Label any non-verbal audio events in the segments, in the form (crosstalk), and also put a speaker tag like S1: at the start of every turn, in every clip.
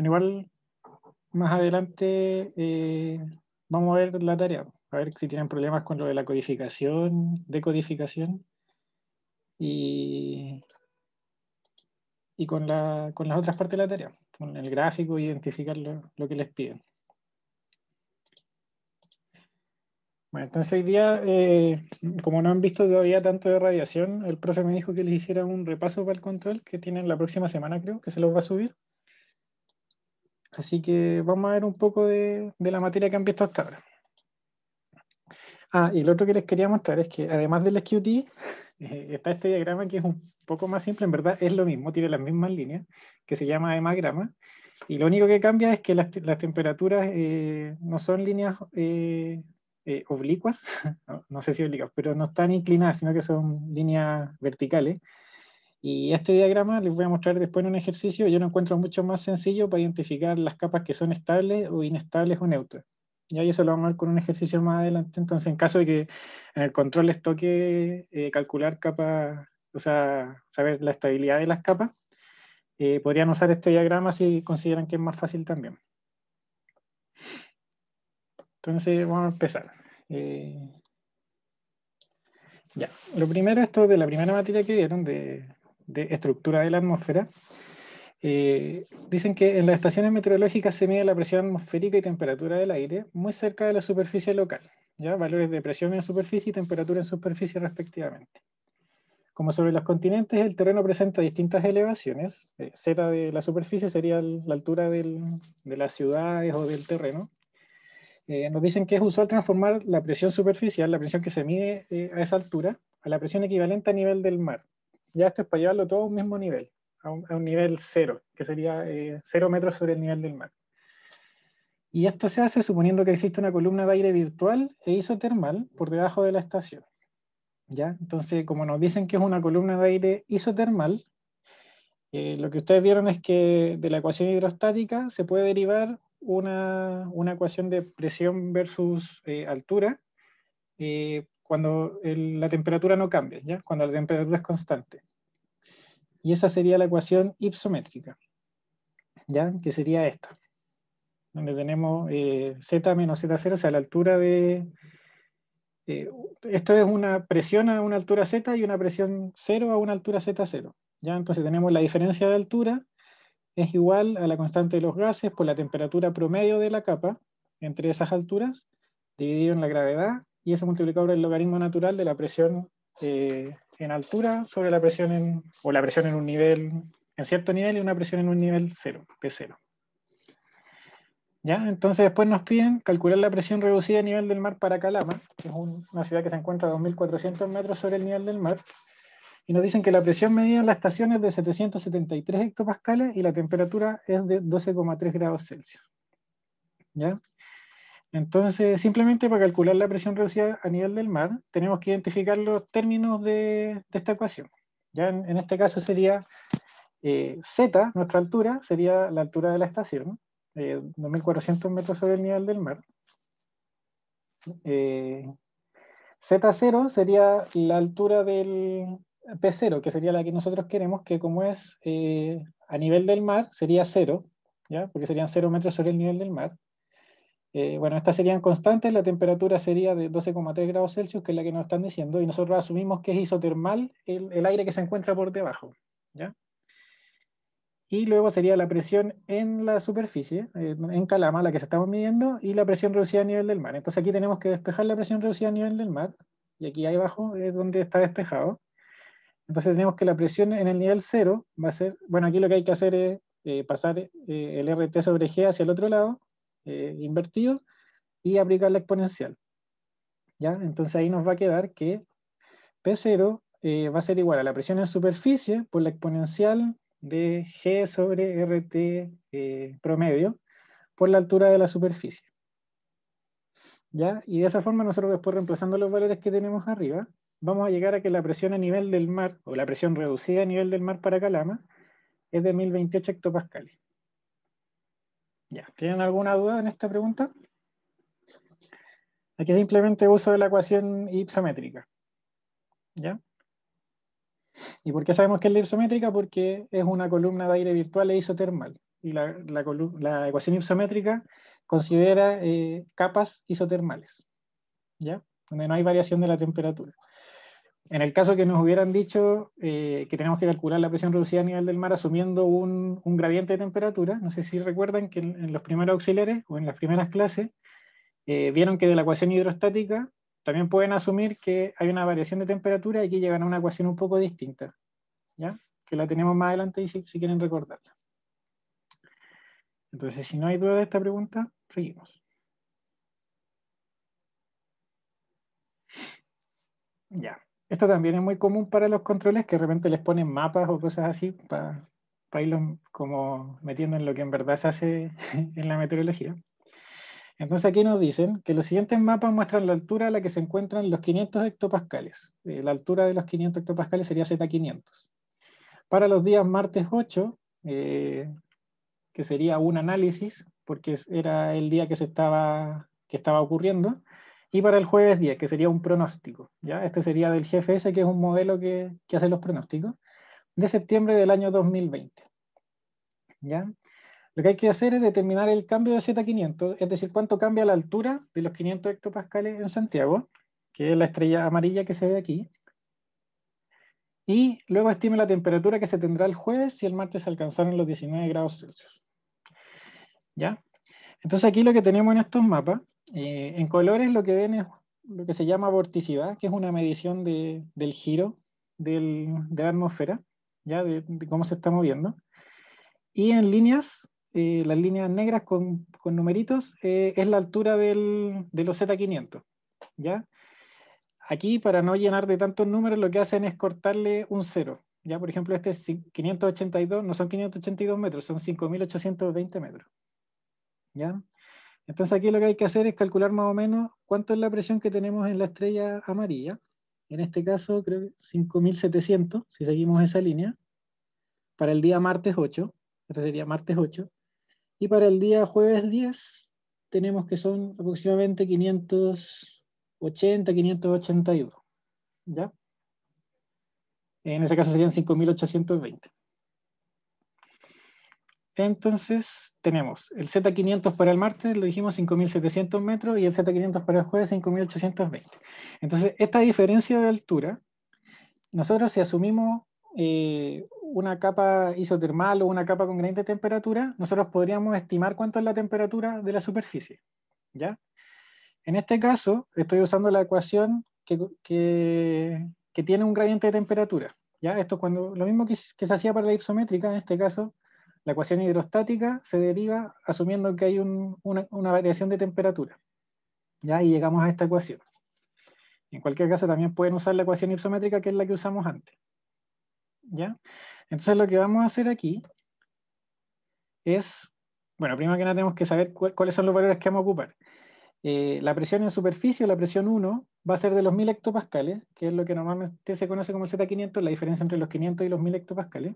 S1: Bueno, igual más adelante eh, vamos a ver la tarea, a ver si tienen problemas con lo de la codificación, decodificación y, y con, con las otras partes de la tarea, con el gráfico, identificar lo, que les piden. Bueno, entonces hoy día, eh, como no han visto todavía tanto de radiación, el profe me dijo que les hiciera un repaso para el control que tienen la próxima semana, creo, que se los va a subir. Así que vamos a ver un poco de, la materia que han visto hasta ahora. Ah, y lo otro que les quería mostrar es que además del SQT, (laughs) eh, está este diagrama que es un poco más simple, en verdad es lo mismo, tiene las mismas líneas, que se llama hemagrama, y lo único que cambia es que las, temperaturas eh, no son líneas eh, oblicuas, (laughs) no, sé si oblicuas, pero no están inclinadas, sino que son líneas verticales, y este diagrama les voy a mostrar después en un ejercicio, yo lo encuentro mucho más sencillo para identificar las capas que son estables o inestables o neutras. Y eso lo vamos a ver con un ejercicio más adelante. Entonces, en caso de que en eh, el control les toque eh, calcular capas, o sea, saber la estabilidad de las capas, eh, podrían usar este diagrama si consideran que es más fácil también. Entonces, vamos a empezar. ya, lo primero, esto de la primera materia que vieron de de estructura de la atmósfera, eh, dicen que en las estaciones meteorológicas se mide la presión atmosférica y temperatura del aire muy cerca de la superficie local, ¿ya? valores de presión en superficie y temperatura en superficie respectivamente. Como sobre los continentes, el terreno presenta distintas elevaciones. Eh, de la superficie sería la altura de las ciudades o del terreno. Eh, nos dicen que es usual transformar la presión superficial, la presión que se mide eh, a esa altura, a la presión equivalente a nivel del mar, ya esto es para llevarlo todo a un mismo nivel, a un, nivel cero, que sería eh, cero metros sobre el nivel del mar. Y esto se hace suponiendo que existe una columna de aire virtual e isotermal por debajo de la estación. ¿Ya? Entonces, como nos dicen que es una columna de aire isotermal, eh, lo que ustedes vieron es que de la ecuación hidrostática se puede derivar una, una ecuación de presión versus eh, altura cuando la temperatura no cambia, ¿ya? cuando la temperatura es constante. Y esa sería la ecuación ipsométrica, ¿ya? que sería esta, donde tenemos eh, z menos z0, o la altura de... Eh, esto es una presión a una altura z y una presión 0 a una altura z0. ¿ya? Entonces tenemos la diferencia de altura es igual a la constante de los gases por la temperatura promedio de la capa entre esas alturas, dividido en la gravedad y eso multiplicado por el logaritmo natural de la presión eh, en altura sobre la presión en, o la presión en un nivel, en cierto nivel y una presión en un nivel cero, P0. ¿Ya? Entonces después nos piden calcular la presión reducida a nivel del mar para Calama, que es una ciudad que se encuentra a 2.400 metros sobre el nivel del mar, y nos dicen que la presión medida en la estación es de 773 hectopascales y la temperatura es de 12,3 grados Celsius. ¿Ya? Entonces, simplemente para calcular la presión reducida a nivel del mar, tenemos que identificar los términos de, esta ecuación. Ya en, este caso sería eh, Z, nuestra altura, sería la altura de la estación, 2400 eh, metros sobre el nivel del mar. Eh, Z0 sería la altura del P0, que sería la que nosotros queremos, que como es a nivel del mar, sería 0, ¿ya? porque serían 0 metros sobre el nivel del mar. Eh, bueno, estas serían constantes, la temperatura sería de 12,3 grados Celsius, que es la que nos están diciendo, y nosotros asumimos que es isotermal el, aire que se encuentra por debajo. ¿ya? Y luego sería la presión en la superficie, eh, en Calama, la que se estamos midiendo, y la presión reducida a nivel del mar. Entonces aquí tenemos que despejar la presión reducida a nivel del mar, y aquí ahí abajo es donde está despejado. Entonces tenemos que la presión en el nivel cero va a ser, bueno, aquí lo que hay que hacer es eh, pasar el RT sobre G hacia el otro lado, eh, invertido y aplicar la exponencial. ¿Ya? Entonces ahí nos va a quedar que P0 eh, va a ser igual a la presión en superficie por la exponencial de G sobre RT eh, promedio por la altura de la superficie. ¿Ya? Y de esa forma nosotros después reemplazando los valores que tenemos arriba, vamos a llegar a que la presión a nivel del mar, o la presión reducida a nivel del mar para Calama, es de 1028 hectopascales. ¿tienen alguna duda en esta pregunta? Aquí simplemente uso de la ecuación ipsométrica. ¿Y por qué sabemos que es la ipsométrica? Porque es una columna de aire virtual e isotermal. Y la, ecuación isométrica considera eh, capas isotermales, ¿ya? Donde no hay variación de la temperatura en el caso que nos hubieran dicho eh, que tenemos que calcular la presión reducida a nivel del mar asumiendo un, gradiente de temperatura, no sé si recuerdan que en, los primeros auxiliares o en las primeras clases eh, vieron que de la ecuación hidrostática también pueden asumir que hay una variación de temperatura y que llegan a una ecuación un poco distinta, ¿ya? que la tenemos más adelante y si quieren recordarla. Entonces, si no hay duda de esta pregunta, seguimos. Ya. Esto también es muy común para los controles, que de repente les ponen mapas o cosas así para, para irlos como metiendo en lo que en verdad se hace (laughs) en la meteorología. Entonces aquí nos dicen que los siguientes mapas muestran la altura a la que se encuentran los 500 hectopascales. Eh, la altura de los 500 hectopascales sería Z500. Para los días martes 8, eh, que sería un análisis, porque era el día que, se estaba, que estaba ocurriendo, y para el jueves 10, que sería un pronóstico. ¿ya? Este sería del GFS, que es un modelo que, hace los pronósticos, de septiembre del año 2020. ¿ya? Lo que hay que hacer es determinar el cambio de Z500, es decir, cuánto cambia la altura de los 500 hectopascales en Santiago, que es la estrella amarilla que se ve aquí. Y luego estime la temperatura que se tendrá el jueves si el martes alcanzaron los 19 grados Celsius. ¿Ya? Entonces aquí lo que tenemos en estos mapas, eh, en colores lo que ven es lo que se llama vorticidad, que es una medición del giro de la atmósfera, ya de, cómo se está moviendo. Y en líneas, eh, las líneas negras con, con numeritos, eh, es la altura de los Z500. ¿ya? Aquí, para no llenar de tantos números, lo que hacen es cortarle un cero. ¿ya? Por ejemplo, este 582, no son 582 metros, son 5.820 metros. ¿ya? Entonces aquí lo que hay que hacer es calcular más o menos cuánto es la presión que tenemos en la estrella amarilla. En este caso creo que 5700, si seguimos esa línea, para el día martes 8, este sería martes 8, y para el día jueves 10 tenemos que son aproximadamente 580, 582, ¿ya? En ese caso serían 5820. Entonces tenemos el Z500 para el martes, lo dijimos 5.700 metros, y el Z500 para el jueves 5.820. Entonces, esta diferencia de altura, nosotros si asumimos eh, una capa isotermal o una capa con gradiente de temperatura, nosotros podríamos estimar cuánto es la temperatura de la superficie. ¿ya? En este caso, estoy usando la ecuación que, que, tiene un gradiente de temperatura. ¿ya? Esto cuando, lo mismo que, se hacía para la isométrica, en este caso, la ecuación hidrostática se deriva asumiendo que hay una, variación de temperatura. ¿ya? Y llegamos a esta ecuación. En cualquier caso también pueden usar la ecuación ipsométrica que es la que usamos antes. ¿ya? Entonces lo que vamos a hacer aquí es, bueno, primero que nada tenemos que saber cuáles son los valores que vamos a ocupar. Eh, la presión en superficie, la presión 1, va a ser de los 1000 hectopascales, que es lo que normalmente se conoce como el Z500, la diferencia entre los 500 y los 1000 hectopascales.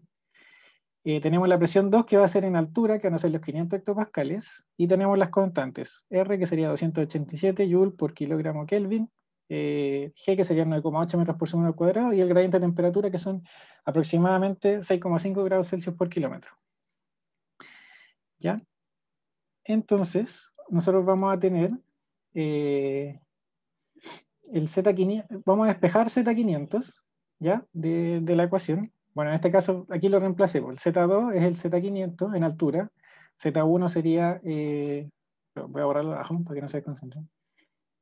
S1: Eh, tenemos la presión 2 que va a ser en altura, que van a ser los 500 hectopascales, y tenemos las constantes, R que sería 287 Joule por kilogramo Kelvin, eh, G que sería 9,8 metros por segundo al cuadrado, y el gradiente de temperatura que son aproximadamente 6,5 grados Celsius por kilómetro. ¿Ya? Entonces, nosotros vamos a tener eh, el Z500, vamos a despejar Z500, ¿ya? de la ecuación, bueno, en este caso aquí lo reemplacé, pues, el Z2 es el Z500 en altura, Z1 sería, eh, voy a borrarlo abajo para que no se desconcentre.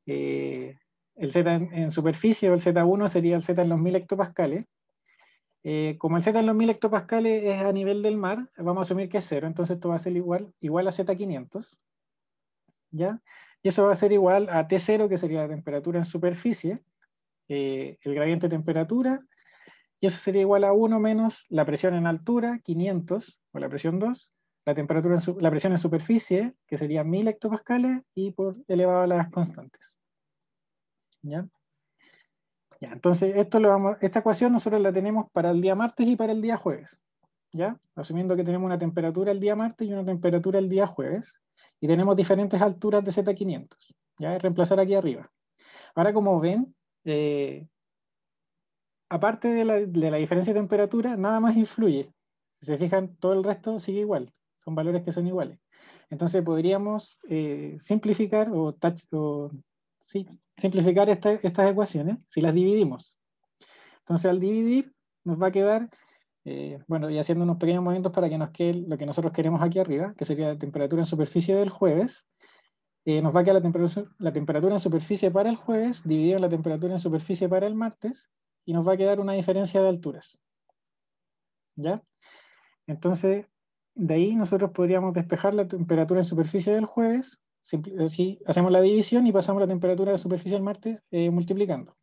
S1: Eh, el Z en, superficie o el Z1 sería el Z en los 1000 hectopascales. Eh, como el Z en los 1000 hectopascales es a nivel del mar, vamos a asumir que es cero, entonces esto va a ser igual, igual a Z500, ¿ya? Y eso va a ser igual a T0, que sería la temperatura en superficie, el gradiente de temperatura, y eso sería igual a 1 menos la presión en altura, 500, o la presión 2, la, temperatura la presión en superficie, que sería 1000 hectopascales, y por elevado a las constantes. ¿Ya? entonces, esto vamos, esta ecuación nosotros la tenemos para el día martes y para el día jueves. ¿ya? Asumiendo que tenemos una temperatura el día martes y una temperatura el día jueves, y tenemos diferentes alturas de Z500, ¿ya? Reemplazar aquí arriba. Ahora, como ven, eh, aparte de la, diferencia de temperatura, nada más influye. Si se fijan, todo el resto sigue igual. Son valores que son iguales. Entonces podríamos eh, simplificar o, simplificar estas ecuaciones si las dividimos. Entonces al dividir nos va a quedar, eh, bueno, y haciendo unos pequeños movimientos para que nos quede lo que nosotros queremos aquí arriba, que sería la temperatura en superficie del jueves, eh, nos va a quedar la temperatura, la temperatura en superficie para el jueves dividida en la temperatura en superficie para el martes, y nos va a quedar una diferencia de alturas. ¿Ya? Entonces, de ahí nosotros podríamos despejar la temperatura en superficie del jueves, si eh, hacemos la división y pasamos la temperatura de superficie del martes eh, multiplicando.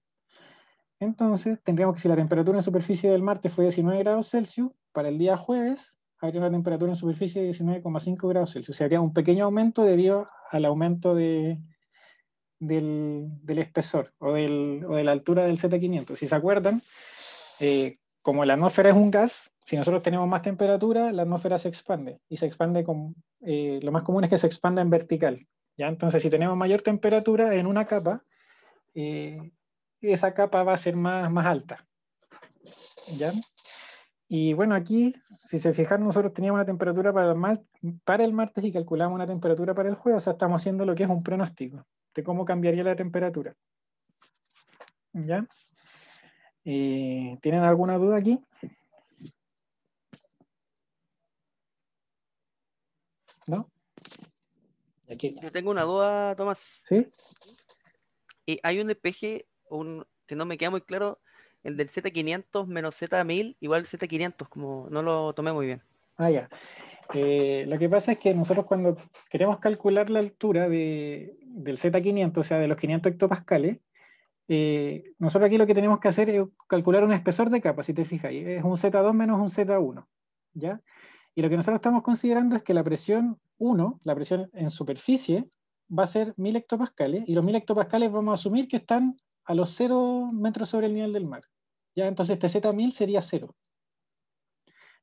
S1: Entonces, tendríamos que si la temperatura en superficie del martes fue 19 grados Celsius, para el día jueves habría una temperatura en superficie de 19,5 grados Celsius. O sea, habría un pequeño aumento debido al aumento de, del, espesor o, del, de la altura del Z500. Si se acuerdan, eh, como la atmósfera es un gas, si nosotros tenemos más temperatura, la atmósfera se expande y se expande con, eh, lo más común es que se expanda en vertical. ¿ya? Entonces, si tenemos mayor temperatura en una capa, eh, esa capa va a ser más, más alta. Y bueno, aquí, si se fijan, nosotros teníamos una temperatura para el, para el martes y calculamos una temperatura para el jueves, o sea, estamos haciendo lo que es un pronóstico cómo cambiaría la temperatura. ¿Ya? Eh, ¿Tienen alguna duda aquí? ¿No? Aquí. Yo tengo una duda, Tomás. ¿Sí?
S2: Y hay un despeje un, que no me queda muy claro, el del Z500 menos Z1000 igual Z500, como no lo tomé muy bien. Ah, ya. Eh,
S1: lo que pasa es que nosotros cuando queremos calcular la altura del Z500, o sea, de los 500 hectopascales, eh, nosotros aquí lo que tenemos que hacer es calcular un espesor de capa, si te fijas, es un Z2 menos un Z1, ¿ya? Y lo que nosotros estamos considerando es que la presión 1, la presión en superficie, va a ser 1000 hectopascales, y los 1000 hectopascales vamos a asumir que están a los 0 metros sobre el nivel del mar, ¿ya? Entonces este Z1000 sería 0.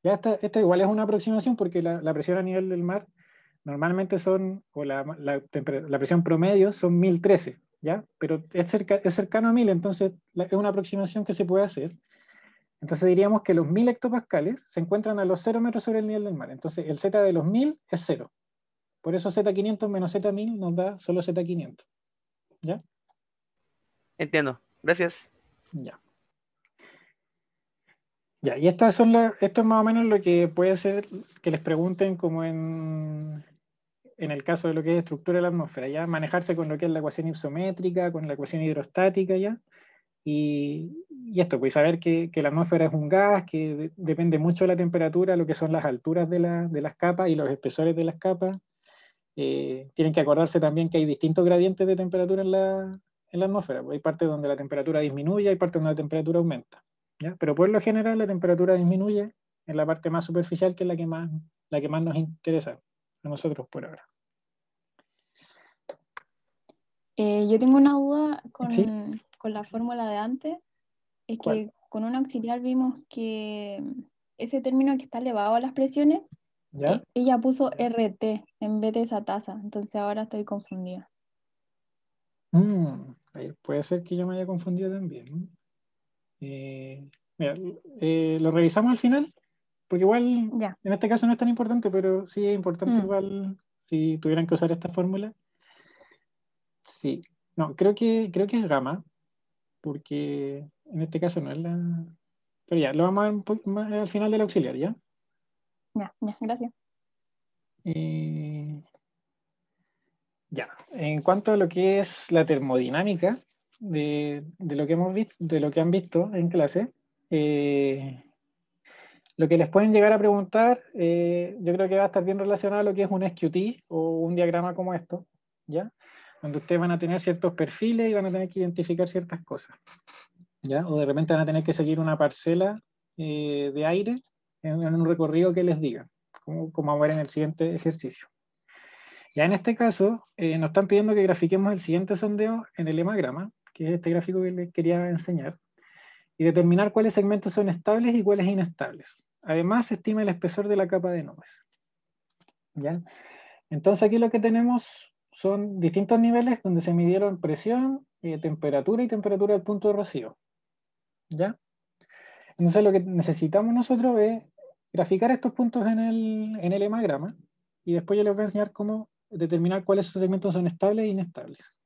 S1: Ya esta, igual es una aproximación porque la, presión a nivel del mar normalmente son, o la, presión promedio son 1013, ¿ya? Pero es, es cercano a 1000, entonces es una aproximación que se puede hacer. Entonces diríamos que los 1000 hectopascales se encuentran a los 0 metros sobre el nivel del mar. Entonces el Z de los 1000 es 0. Por eso Z500 menos Z1000 nos da solo Z500.
S2: ¿Ya? Entiendo. Gracias.
S1: Ya. Ya, y estas son esto es más o menos lo que puede ser que les pregunten como en, el caso de lo que es estructura de la atmósfera, ya manejarse con lo que es la ecuación isométrica, con la ecuación hidrostática, ya. Y, y esto, pues saber que, la atmósfera es un gas, que depende mucho de la temperatura, lo que son las alturas de, las capas y los espesores de las capas. Eh, tienen que acordarse también que hay distintos gradientes de temperatura en la, atmósfera. Pues, hay partes donde la temperatura disminuye, hay partes donde la temperatura aumenta. Pero por lo general la temperatura disminuye en la parte más superficial, que es la que más, la que más nos interesa a nosotros por ahora.
S3: Eh, yo tengo una duda con, la fórmula de antes. Es que con un auxiliar vimos que ese término que está elevado a las presiones, e-, ella puso RT en vez de esa tasa. Entonces ahora estoy confundida.
S1: Mm, puede ser que yo me haya confundido también. Eh, eh, lo revisamos al final, porque igual en este caso no es tan importante, pero sí es importante mm. igual si tuvieran que usar esta fórmula. Sí, no, creo que, creo que es gamma, porque en este caso no es la... Pero ya, lo vamos a ver al final del auxiliar, ¿ya?
S3: Ya, ya, gracias.
S1: Eh, ya, en cuanto a lo que es la termodinámica, de, lo que hemos visto, de lo que han visto en clase, eh, lo que les pueden llegar a preguntar, eh, yo creo que va a estar bien relacionado a lo que es un SQT o un diagrama como esto, ¿ya? Donde ustedes van a tener ciertos perfiles y van a tener que identificar ciertas cosas, ¿ya? O de repente van a tener que seguir una parcela eh, de aire en, un recorrido que les diga, como, como ver en el siguiente ejercicio. Ya en este caso, nos están pidiendo que grafiquemos el siguiente sondeo en el hemagrama, que es este gráfico que les quería enseñar, y determinar cuáles segmentos son estables y cuáles inestables. Además, se estima el espesor de la capa de nubes. ¿Ya? Entonces aquí lo que tenemos son distintos niveles donde se midieron presión, eh, temperatura y temperatura del punto de rocío. ¿Ya? Entonces lo que necesitamos nosotros es graficar estos puntos en el, hemagrama y después ya les voy a enseñar cómo determinar cuáles segmentos son estables e inestables.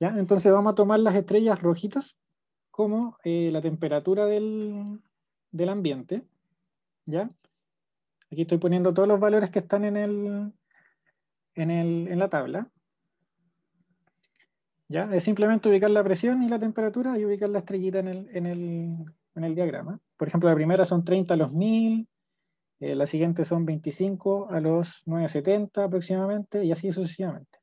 S1: Entonces vamos a tomar las estrellas rojitas como eh, la temperatura del, ambiente. ¿Ya? Aquí estoy poniendo todos los valores que están en, en, la tabla. ¿Ya? Es simplemente ubicar la presión y la temperatura y ubicar la estrellita en el, diagrama. Por ejemplo, la primera son 30 a los 1000, eh, la siguiente son 25 a los 970 aproximadamente y así sucesivamente.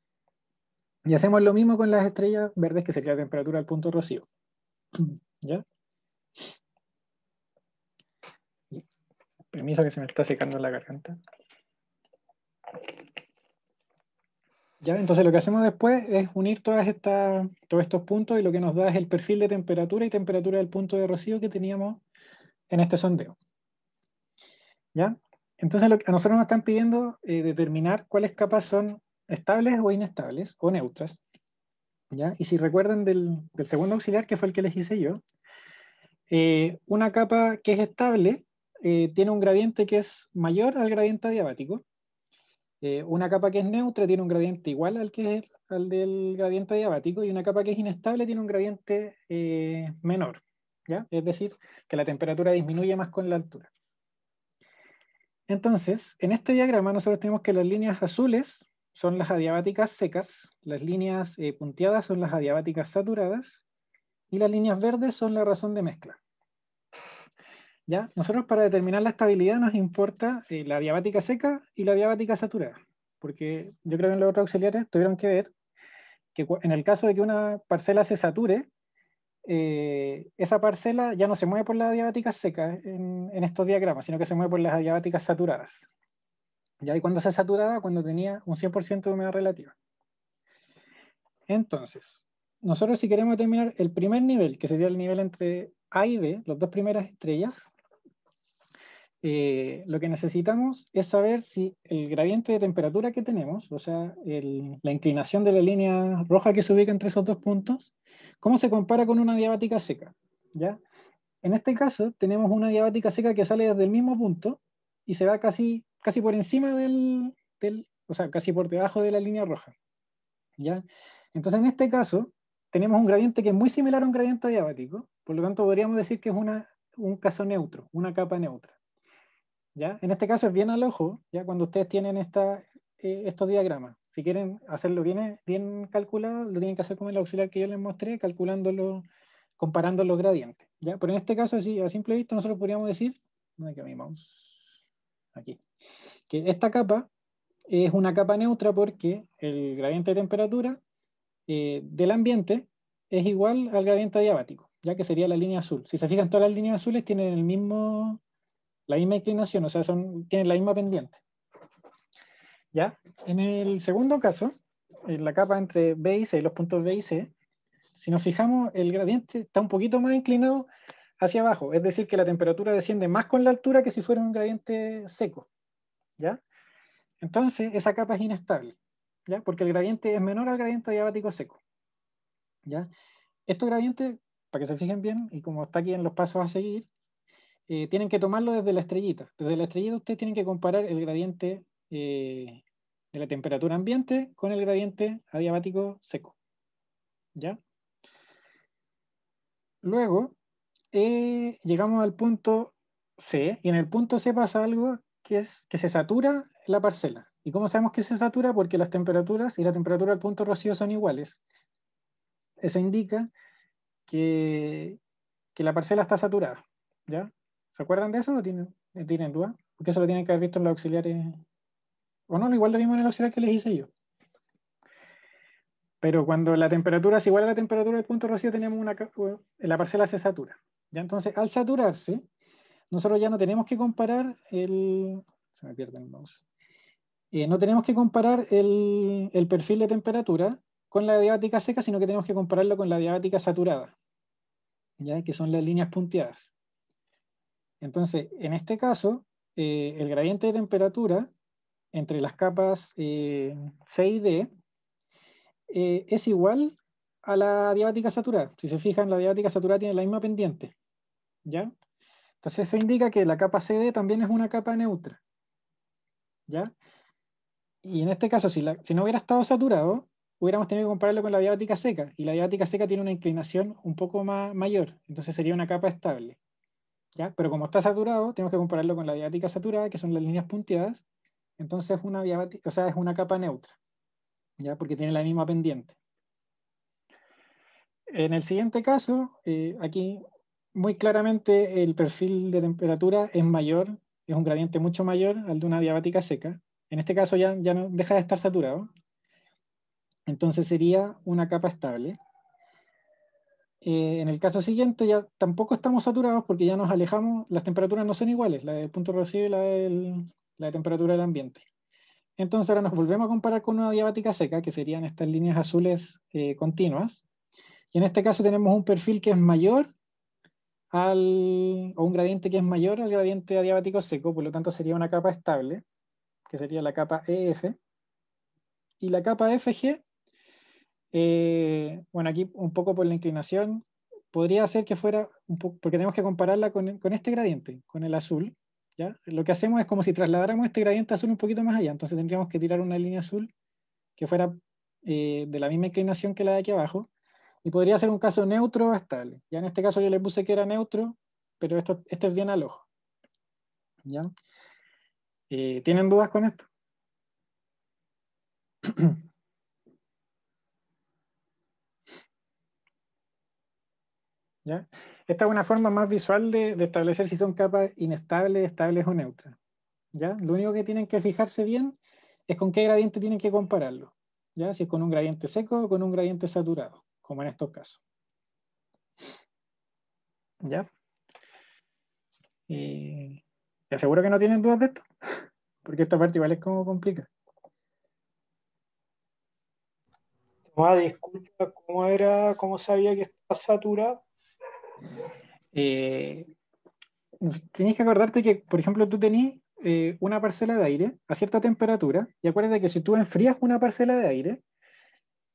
S1: Y hacemos lo mismo con las estrellas verdes, que sería la temperatura al punto rocío. (clears throat) ¿Ya? Permiso que se me está secando la garganta. ¿Ya? Entonces lo que hacemos después es unir todas estas, todos estos puntos y lo que nos da es el perfil de temperatura y temperatura del punto de rocío que teníamos en este sondeo. ¿Ya? Entonces lo que a nosotros nos están pidiendo eh, determinar cuáles capas son estables o inestables o neutras. ¿ya? Y si recuerdan del, segundo auxiliar, que fue el que les hice yo, eh, una capa que es estable eh, tiene un gradiente que es mayor al gradiente adiabático. Eh, una capa que es neutra tiene un gradiente igual al, que es, al del gradiente adiabático y una capa que es inestable tiene un gradiente menor. ¿ya? Es decir, que la temperatura disminuye más con la altura. Entonces, en este diagrama nosotros tenemos que las líneas azules son las adiabáticas secas, las líneas eh, punteadas son las adiabáticas saturadas y las líneas verdes son la razón de mezcla. ¿Ya? Nosotros para determinar la estabilidad nos importa eh, la adiabática seca y la adiabática saturada, porque yo creo que en los otros auxiliares tuvieron que ver que en el caso de que una parcela se sature, eh, esa parcela ya no se mueve por la adiabática seca en estos diagramas, sino que se mueve por las adiabáticas saturadas. ¿Ya? ¿Y cuando se saturaba? Cuando tenía un 100% de humedad relativa. Entonces, nosotros si queremos determinar el primer nivel, que sería el nivel entre A y B, las dos primeras estrellas, eh, lo que necesitamos es saber si el gradiente de temperatura que tenemos, o sea, la inclinación de la línea roja que se ubica entre esos dos puntos, cómo se compara con una diabática seca. ¿ya? En este caso, tenemos una diabática seca que sale desde el mismo punto y se va casi casi por encima del, o sea, casi por debajo de la línea roja. ¿ya? Entonces, en este caso, tenemos un gradiente que es muy similar a un gradiente adiabático, por lo tanto, podríamos decir que es una, un caso neutro, una capa neutra. ¿ya? En este caso es bien al ojo, ¿ya? cuando ustedes tienen esta, eh, estos diagramas. Si quieren hacerlo bien, bien calculado, lo tienen que hacer con el auxiliar que yo les mostré, calculándolo, comparando los gradientes. ¿ya? Pero en este caso, así, a simple vista, nosotros podríamos decir, ¿dónde mi mouse? Aquí que esta capa es una capa neutra porque el gradiente de temperatura eh, del ambiente es igual al gradiente adiabático, ya que sería la línea azul. Si se fijan, todas las líneas azules tienen el mismo, la misma inclinación, o sea, son, tienen la misma pendiente. ¿Ya? En el segundo caso, en la capa entre B y C, los puntos B y C, si nos fijamos, el gradiente está un poquito más inclinado hacia abajo, es decir, que la temperatura desciende más con la altura que si fuera un gradiente seco. ¿ya? Entonces, esa capa es inestable, ¿ya? Porque el gradiente es menor al gradiente adiabático seco, ¿ya? Estos gradientes, para que se fijen bien, y como está aquí en los pasos a seguir, eh, tienen que tomarlo desde la estrellita. Desde la estrellita ustedes tienen que comparar el gradiente eh, de la temperatura ambiente con el gradiente adiabático seco, ¿ya? Luego, eh, llegamos al punto C, y en el punto C pasa algo que, es, que se satura la parcela. ¿Y cómo sabemos que se satura? Porque las temperaturas y la temperatura del punto rocío son iguales. Eso indica que, que la parcela está saturada. ¿ya? ¿Se acuerdan de eso o tienen, duda? Porque eso lo tienen que haber visto en los auxiliares. O no, igual lo mismo en el auxiliar que les hice yo. Pero cuando la temperatura es igual a la temperatura del punto rocío, tenemos una, la parcela se satura. ¿ya? Entonces, al saturarse, nosotros ya no tenemos que comparar el... Eh, no tenemos que comparar el, perfil de temperatura con la diabática seca, sino que tenemos que compararlo con la diabática saturada, ¿ya? que son las líneas punteadas. Entonces, en este caso, eh, el gradiente de temperatura entre las capas eh, C y D es igual a la diabática saturada. Si se fijan, la diabática saturada tiene la misma pendiente. ¿ya? Entonces eso indica que la capa CD también es una capa neutra. ¿Ya? Y en este caso, si, si no hubiera estado saturado, hubiéramos tenido que compararlo con la diabática seca, y la diabática seca tiene una inclinación un poco más mayor, entonces sería una capa estable. ¿ya? Pero como está saturado, tenemos que compararlo con la diabática saturada, que son las líneas punteadas, entonces una o sea, es una capa neutra, ¿ya? porque tiene la misma pendiente. En el siguiente caso, eh, aquí muy claramente el perfil de temperatura es mayor, es un gradiente mucho mayor al de una diabática seca. En este caso ya, ya no deja de estar saturado. Entonces sería una capa estable. Eh, en el caso siguiente ya tampoco estamos saturados porque ya nos alejamos, las temperaturas no son iguales, la del punto rocío y la, del, la de temperatura del ambiente. Entonces ahora nos volvemos a comparar con una diabática seca, que serían estas líneas azules eh, continuas. Y en este caso tenemos un perfil que es mayor al, un gradiente que es mayor al gradiente adiabático seco, por lo tanto sería una capa estable, que sería la capa EF. Y la capa e FG, eh, bueno, aquí un poco por la inclinación, podría ser que fuera, un porque tenemos que compararla con, este gradiente, con el azul. ¿ya? Lo que hacemos es como si trasladáramos este gradiente azul un poquito más allá, entonces tendríamos que tirar una línea azul que fuera eh, de la misma inclinación que la de aquí abajo, y podría ser un caso neutro o estable. Ya en este caso yo le puse que era neutro, pero esto, este es bien al ojo. ¿Ya? Eh, ¿Tienen dudas con esto? (clears throat) ¿Ya? Esta es una forma más visual de, establecer si son capas inestables, estables o neutras. ¿Ya? Lo único que tienen que fijarse bien es con qué gradiente tienen que compararlo. ¿Ya? Si es con un gradiente seco o con un gradiente saturado como en estos casos. ¿Ya? te aseguro que no tienen dudas de esto, (laughs) porque esta parte igual es como complica. Ah, disculpa, ¿cómo era, cómo sabía que estaba saturado? Eh, que acordarte que, por ejemplo, tú tenías eh, una parcela de aire a cierta temperatura, y acuérdate que si tú enfrías una parcela de aire,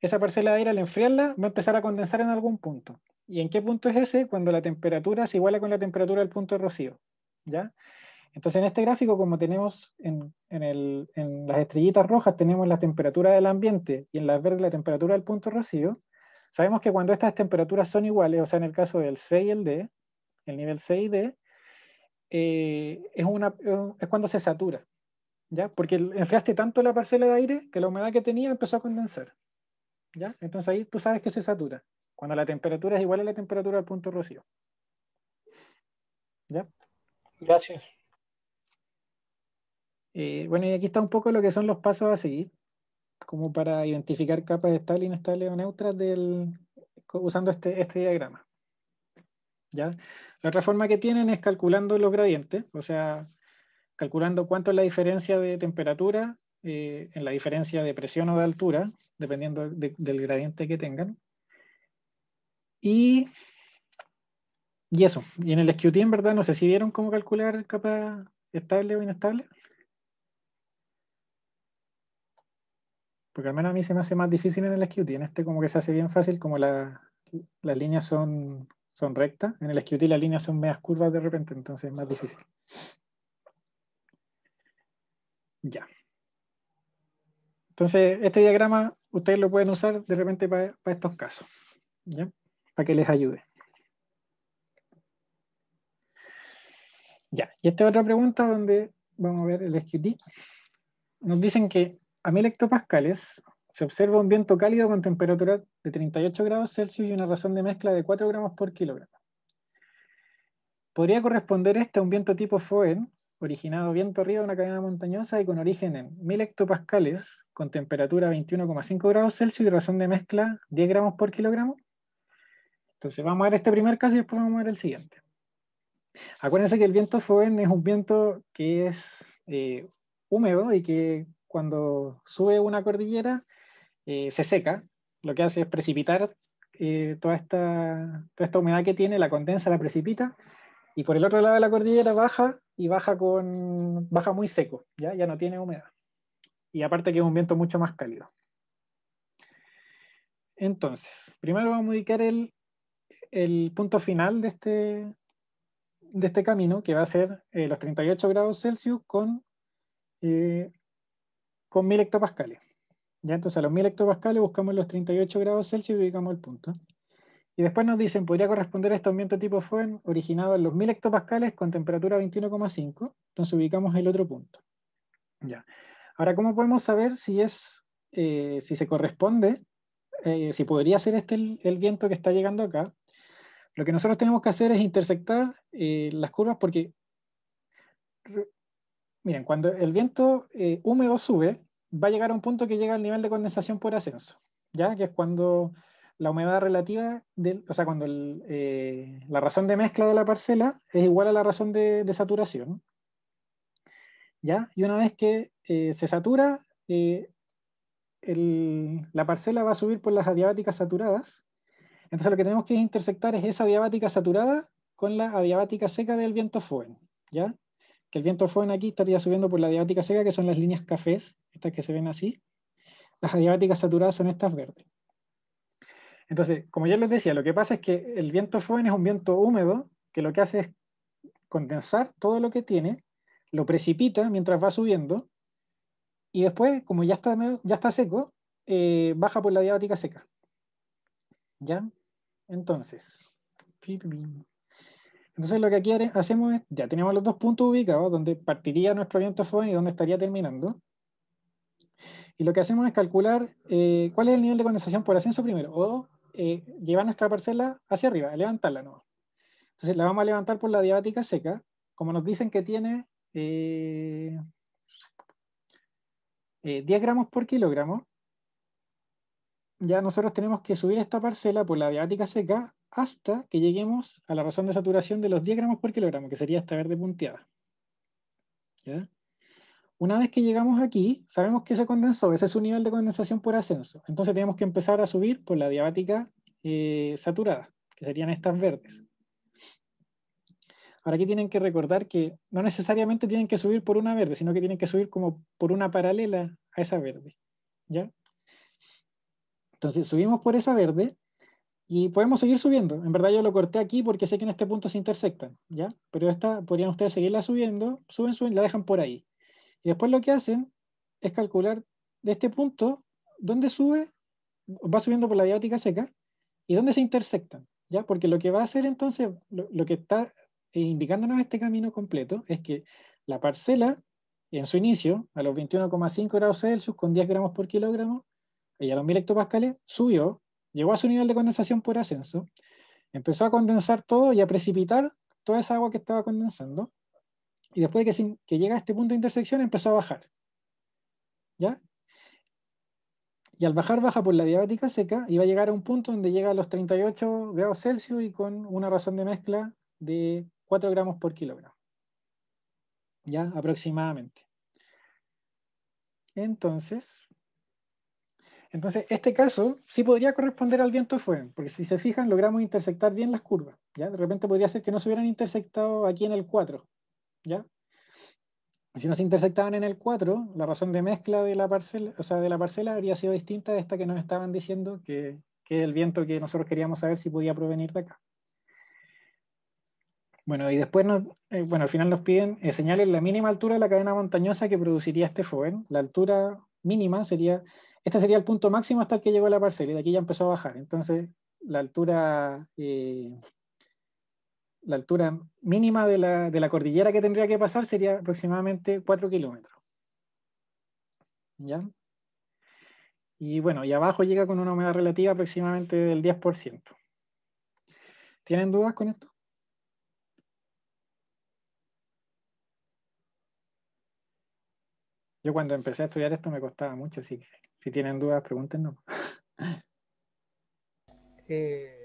S1: esa parcela de aire al enfriarla va a empezar a condensar en algún punto. ¿Y en qué punto es ese? Cuando la temperatura se iguala con la temperatura del punto de rocío. ¿ya? Entonces en este gráfico, como tenemos en, las estrellitas rojas, tenemos la temperatura del ambiente y en las verdes la temperatura del punto de rocío, sabemos que cuando estas temperaturas son iguales, o sea, en el caso del C y el D, el nivel C y D, eh, es, una, es cuando se satura. ¿Ya? Porque enfriaste tanto la parcela de aire que la humedad que tenía empezó a condensar. ¿ya? Entonces ahí tú sabes que se satura, cuando la temperatura es igual a la temperatura del punto rocío. ¿Ya? Gracias. Eh, bueno, y aquí está un poco lo que son los pasos a seguir, como para identificar capas estables, e inestables o neutras del, usando este, este diagrama. ¿Ya? La otra forma que tienen es calculando los gradientes, o sea, calculando cuánto es la diferencia de temperatura eh, en la diferencia de presión o de altura, dependiendo del gradiente que tengan. Y, y eso. Y en el SQT, en verdad, no sé si vieron cómo calcular capa estable o inestable. Porque al menos a mí se me hace más difícil en el SQT. En este como que se hace bien fácil, como las líneas son, son rectas. En el SQT las líneas son medias curvas de repente, entonces es más difícil. Ya. Entonces, este diagrama ustedes lo pueden usar de repente para, estos casos, ¿ya? para que les ayude. Ya, y esta otra pregunta donde vamos a ver el SQD. Nos dicen que a 1000 hectopascales se observa un viento cálido con temperatura de 38 grados Celsius y una razón de mezcla de 4 gramos por kilogramo. ¿Podría corresponder este a un viento tipo Foehn originado viento arriba de una cadena montañosa y con origen en 1000 hectopascales, con temperatura 21,5 grados Celsius y razón de mezcla 10 gramos por kilogramo. Entonces vamos a ver este primer caso y después vamos a ver el siguiente. Acuérdense que el viento Foven es un viento que es eh, húmedo y que cuando sube una cordillera eh, se seca, lo que hace es precipitar eh, toda, esta, toda esta humedad que tiene, la condensa, la precipita, y por el otro lado de la cordillera baja y baja, con, baja muy seco, ¿ya? ya no tiene humedad. Y aparte que es un viento mucho más cálido. Entonces, primero vamos a ubicar el, punto final de este, de este camino, que va a ser eh, los 38 grados Celsius con, eh, con 1000 hectopascales. ¿ya? Entonces, a los 1000 hectopascales buscamos los 38 grados Celsius y ubicamos el punto. Y después nos dicen, podría corresponder a este viento tipo Fuen, originado en los 1000 hectopascales con temperatura 21,5. Entonces ubicamos el otro punto. Ya. Ahora, ¿cómo podemos saber si, es, eh, si se corresponde, eh, si podría ser este el, viento que está llegando acá? Lo que nosotros tenemos que hacer es intersectar eh, las curvas porque, miren, cuando el viento húmedo sube, va a llegar a un punto que llega al nivel de condensación por ascenso, ¿ya? que es cuando la humedad relativa, del, o sea, cuando eh, la razón de mezcla de la parcela es igual a la razón de, saturación. ¿ya? Y una vez que eh, se satura, eh, el, la parcela va a subir por las adiabáticas saturadas. Entonces lo que tenemos que intersectar es esa adiabática saturada con la adiabática seca del viento Foen, ¿ya? Que el viento Foen aquí estaría subiendo por la adiabática seca, que son las líneas cafés, estas que se ven así. Las adiabáticas saturadas son estas verdes. Entonces, como ya les decía, lo que pasa es que el viento Foven es un viento húmedo que lo que hace es condensar todo lo que tiene, lo precipita mientras va subiendo y después, como ya está, seco, eh, baja por la diabática seca. ¿Ya? Entonces, entonces lo que aquí hacemos es, ya tenemos los dos puntos ubicados, donde partiría nuestro viento Foven y donde estaría terminando. Y lo que hacemos es calcular eh, cuál es el nivel de condensación por ascenso primero, o eh, llevar nuestra parcela hacia arriba, levantarla no. Entonces la vamos a levantar por la diabática seca, como nos dicen que tiene 10 eh, eh, gramos por kilogramo, ya nosotros tenemos que subir esta parcela por la diabática seca hasta que lleguemos a la razón de saturación de los 10 gramos por kilogramo, que sería esta verde punteada. ¿Ya? una vez que llegamos aquí, sabemos que se condensó, ese es su nivel de condensación por ascenso. Entonces tenemos que empezar a subir por la diabática eh, saturada, que serían estas verdes. Ahora aquí tienen que recordar que no necesariamente tienen que subir por una verde, sino que tienen que subir como por una paralela a esa verde. ¿ya? Entonces subimos por esa verde y podemos seguir subiendo. En verdad yo lo corté aquí porque sé que en este punto se intersectan, ¿ya? Pero esta podrían ustedes seguirla subiendo, suben, suben, la dejan por ahí. Y después lo que hacen es calcular de este punto dónde sube, va subiendo por la diática seca y dónde se intersectan. ¿ya? Porque lo que va a hacer entonces, lo, que está indicándonos este camino completo es que la parcela en su inicio, a los 21,5 grados Celsius con 10 gramos por kilogramo, y a los 1000 hectopascales, subió, llegó a su nivel de condensación por ascenso, empezó a condensar todo y a precipitar toda esa agua que estaba condensando, y después de que, llega a este punto de intersección, empezó a bajar. ¿Ya? Y al bajar, baja por la diabética seca y va a llegar a un punto donde llega a los 38 grados Celsius y con una razón de mezcla de 4 gramos por kilogramo. ¿Ya? Aproximadamente. Entonces, entonces, este caso sí podría corresponder al viento fuego, porque si se fijan, logramos intersectar bien las curvas. ¿ya? De repente podría ser que no se hubieran intersectado aquí en el 4, ¿ya? Si nos se intersectaban en el 4, la razón de mezcla de la parcela, o sea, de la parcela habría sido distinta de esta que nos estaban diciendo que, que el viento que nosotros queríamos saber si podía provenir de acá. Bueno, y después, eh, bueno, al final nos piden eh, señales la mínima altura de la cadena montañosa que produciría este joven. La altura mínima sería, este sería el punto máximo hasta el que llegó la parcela, y de aquí ya empezó a bajar. Entonces, la altura eh, la altura mínima de la, cordillera que tendría que pasar sería aproximadamente 4 kilómetros. ¿Ya? Y bueno, y abajo llega con una humedad relativa aproximadamente del 10%. ¿Tienen dudas con esto? Yo cuando empecé a estudiar esto me costaba mucho, así que si tienen dudas, pregúntenos. (laughs) Eh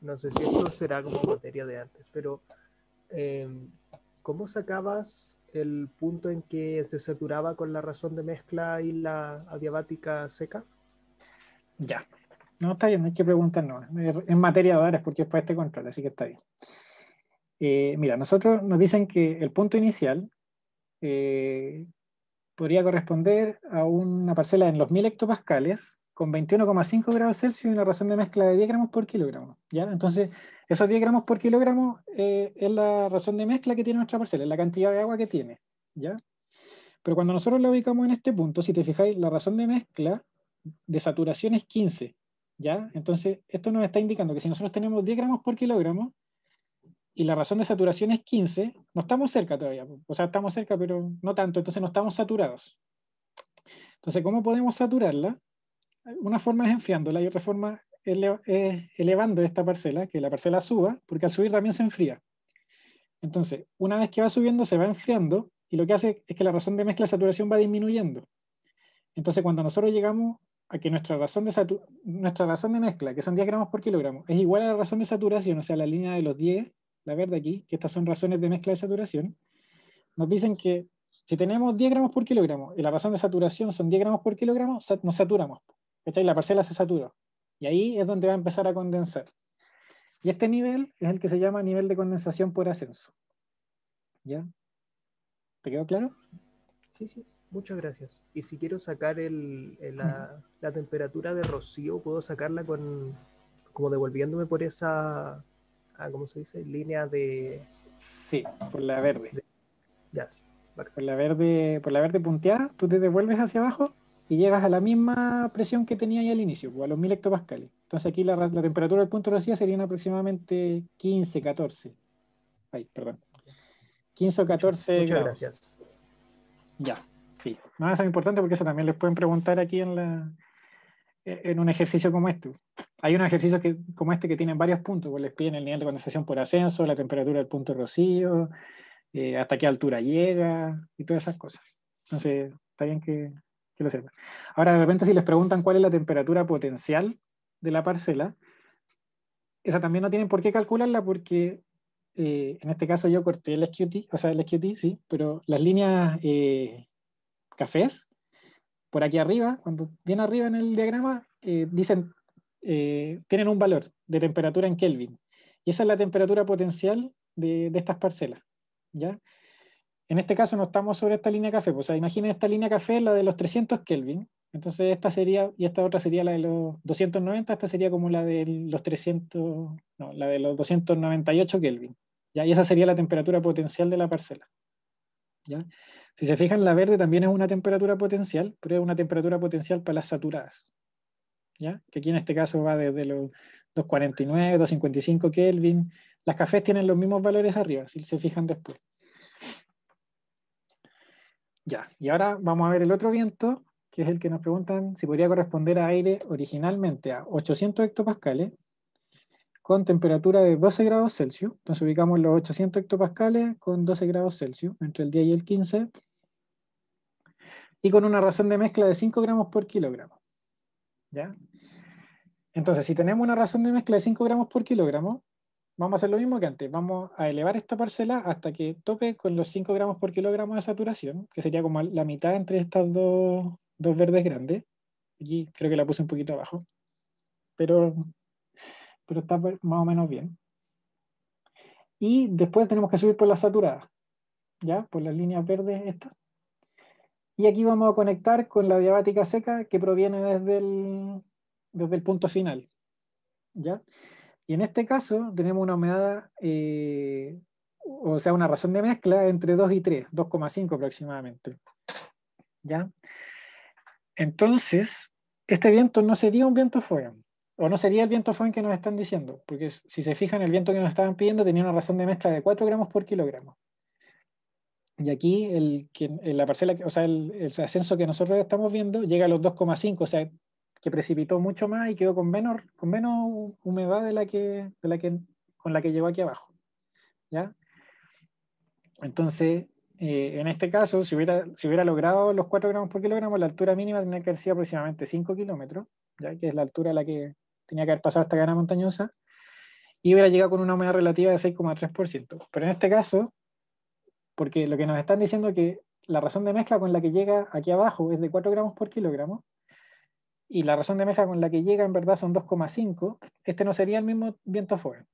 S1: no sé si esto será como materia de antes, pero em, ¿cómo sacabas el punto en que se saturaba con la razón de mezcla y la adiabática seca? Ya, no está bien, hay que no En materia de horas, porque es para este control, así que está bien. Eh, mira, nosotros nos dicen que el punto inicial eh, podría corresponder a una parcela en los 1000 hectopascales con 21,5 grados Celsius y una razón de mezcla de 10 gramos por kilogramo. ¿ya? Entonces, esos 10 gramos por kilogramo eh, es la razón de mezcla que tiene nuestra parcela, es la cantidad de agua que tiene. ¿ya? Pero cuando nosotros la ubicamos en este punto, si te fijáis, la razón de mezcla de saturación es 15. ¿ya? Entonces, esto nos está indicando que si nosotros tenemos 10 gramos por kilogramo y la razón de saturación es 15, no estamos cerca todavía. O sea, estamos cerca, pero no tanto, entonces no estamos saturados. Entonces, ¿cómo podemos saturarla? una forma es enfriándola y otra forma es elevando esta parcela, que la parcela suba, porque al subir también se enfría. Entonces, una vez que va subiendo, se va enfriando y lo que hace es que la razón de mezcla de saturación va disminuyendo. Entonces, cuando nosotros llegamos a que nuestra razón de, nuestra razón de mezcla, que son 10 gramos por kilogramo, es igual a la razón de saturación, o sea, la línea de los 10, la verde aquí, que estas son razones de mezcla de saturación, nos dicen que si tenemos 10 gramos por kilogramo y la razón de saturación son 10 gramos por kilogramo, nos saturamos y La parcela se satura Y ahí es donde va a empezar a condensar. Y este nivel es el que se llama nivel de condensación por ascenso. ¿Ya? ¿Te quedó claro? Sí, sí, muchas gracias. Y si quiero sacar el, la, temperatura de rocío, ¿puedo sacarla con como devolviéndome por esa, ah, ¿cómo se dice? Línea de... Sí, por la verde. ya, Por la, verde, por la verde punteada, tú te devuelves hacia abajo y llegas a la misma presión que tenía ahí al inicio, pues, a los 1000 hectopascales. Entonces aquí la, temperatura del punto de rocía serían aproximadamente 15, 14. Ay, perdón. 15 o 14 Muchas gracias. Ya, sí. No, es importante porque eso también les pueden preguntar aquí en, la, e-, en un ejercicio como este. Hay un ejercicio como este que tienen varios puntos, pues les piden el nivel de condensación por ascenso, la temperatura del punto rocío, eh, hasta qué altura llega y todas esas cosas. Entonces, está bien que Ahora, de repente, si les preguntan cuál es la temperatura potencial de la parcela, esa también no tienen por qué calcularla porque eh, en este caso yo corté el SQT, o sea, el SQT, sí, pero las líneas eh, cafés, por aquí arriba, cuando viene arriba en el diagrama, eh, dicen, tienen un valor de temperatura en Kelvin. Y esa es la temperatura potencial de, de estas parcelas. ¿ya? en este caso no estamos sobre esta línea café, pues, o sea, imaginen esta línea café, la de los 300 Kelvin, entonces esta sería, y esta otra sería la de los 290, esta sería como la de los 300, no, la de los 298 Kelvin, ¿ya? y esa sería la temperatura potencial de la parcela. ¿ya? Si se fijan, la verde también es una temperatura potencial, pero es una temperatura potencial para las saturadas, ¿ya? que aquí en este caso va desde los 249, 255 Kelvin, las cafés tienen los mismos valores arriba, si se fijan después. Ya, y ahora vamos a ver el otro viento, que es el que nos preguntan si podría corresponder a aire originalmente a 800 hectopascales con temperatura de 12 grados Celsius. Entonces ubicamos los 800 hectopascales con 12 grados Celsius entre el 10 y el 15 y con una razón de mezcla de 5 gramos por kilogramo. ¿Ya? Entonces, si tenemos una razón de mezcla de 5 gramos por kilogramo, vamos a hacer lo mismo que antes, vamos a elevar esta parcela hasta que tope con los 5 gramos por kilogramo de saturación, que sería como la mitad entre estas dos, verdes grandes. Aquí creo que la puse un poquito abajo, pero, pero está más o menos bien. Y después tenemos que subir por la saturada, ¿ya? Por las líneas verdes estas. Y aquí vamos a conectar con la diabática seca que proviene desde el, desde el punto final, ¿ya? Y en este caso tenemos una humedad, eh, o sea, una razón de mezcla entre 2 y 3, 2,5 aproximadamente. ¿Ya? Entonces, este viento no sería un viento foehn, o no sería el viento foehn que nos están diciendo, porque si se fijan, el viento que nos estaban pidiendo tenía una razón de mezcla de 4 gramos por kilogramo. Y aquí el, la parcela, o sea, el, el ascenso que nosotros estamos viendo llega a los 2,5, o sea, que precipitó mucho más y quedó con menos, con menos humedad de la, que, de la que con la que llegó aquí abajo. ¿ya? Entonces, eh, en este caso, si hubiera, si hubiera logrado los 4 gramos por kilogramo, la altura mínima tenía que haber sido aproximadamente 5 kilómetros, ¿ya? que es la altura a la que tenía que haber pasado esta cadena montañosa, y hubiera llegado con una humedad relativa de 6,3%. Pero en este caso, porque lo que nos están diciendo es que la razón de mezcla con la que llega aquí abajo es de 4 gramos por kilogramo, y la razón de mezcla con la que llega en verdad son 2,5, este no sería el mismo viento fuerte.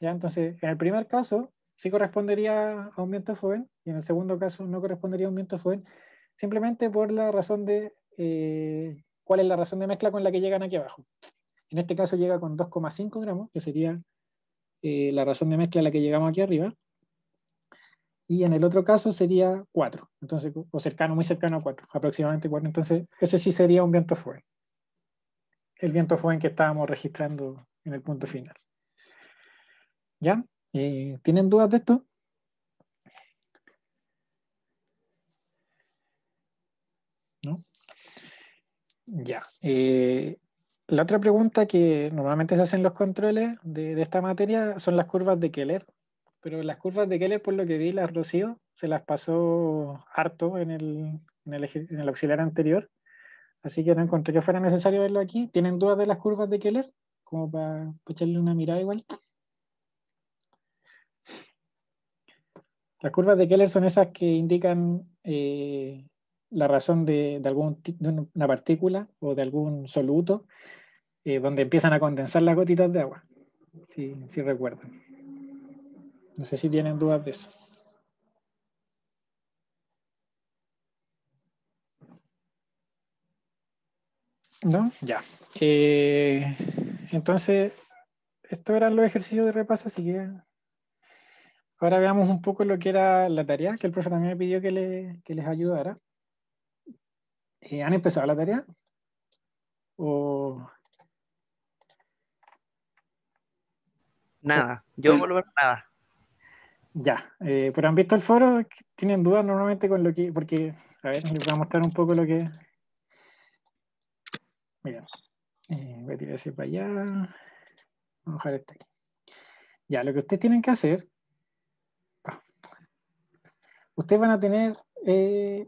S1: ¿ya? Entonces, en el primer caso sí correspondería a un viento foehn, y en el segundo caso no correspondería a un viento foehn, simplemente por la razón de eh, cuál es la razón de mezcla con la que llegan aquí abajo. En este caso llega con 2,5 gramos, que sería eh, la razón de mezcla a la que llegamos aquí arriba. Y en el otro caso sería 4, entonces, o cercano, muy cercano a 4, aproximadamente 4. Entonces, ese sí sería un viento fuerte el viento en que estábamos registrando en el punto final. ¿Ya? Eh, ¿Tienen dudas de esto? ¿No? Ya. Eh, la otra pregunta que normalmente se hacen los controles de, esta materia son las curvas de Keller. Pero las curvas de Keller, por lo que vi, las Rocío se las pasó harto en el auxiliar anterior. Así que no encontré que fuera necesario verlo aquí. ¿Tienen dudas de las curvas de Keller? Como para echarle una mirada igual. Las curvas de Keller son esas que indican eh, la razón de, de, algún, una partícula o de algún soluto, eh, donde empiezan a condensar las gotitas de agua, si recuerdan. No sé si tienen dudas de eso. ¿No? Ya. Eh, entonces, estos eran los ejercicios de repaso, así que ahora veamos un poco lo que era la tarea, que el profesor también me pidió que, les ayudara. Eh, ¿Han empezado la tarea? ¿O... Nada, oh, yo no lo a nada. Ya, eh, pero han visto el foro, tienen dudas normalmente con lo que, porque, a ver, les voy a mostrar un poco lo que, Mira, eh, voy a tirar ese para allá. Vamos a dejar este aquí. Ya, lo que ustedes tienen que hacer, ustedes van a tener eh,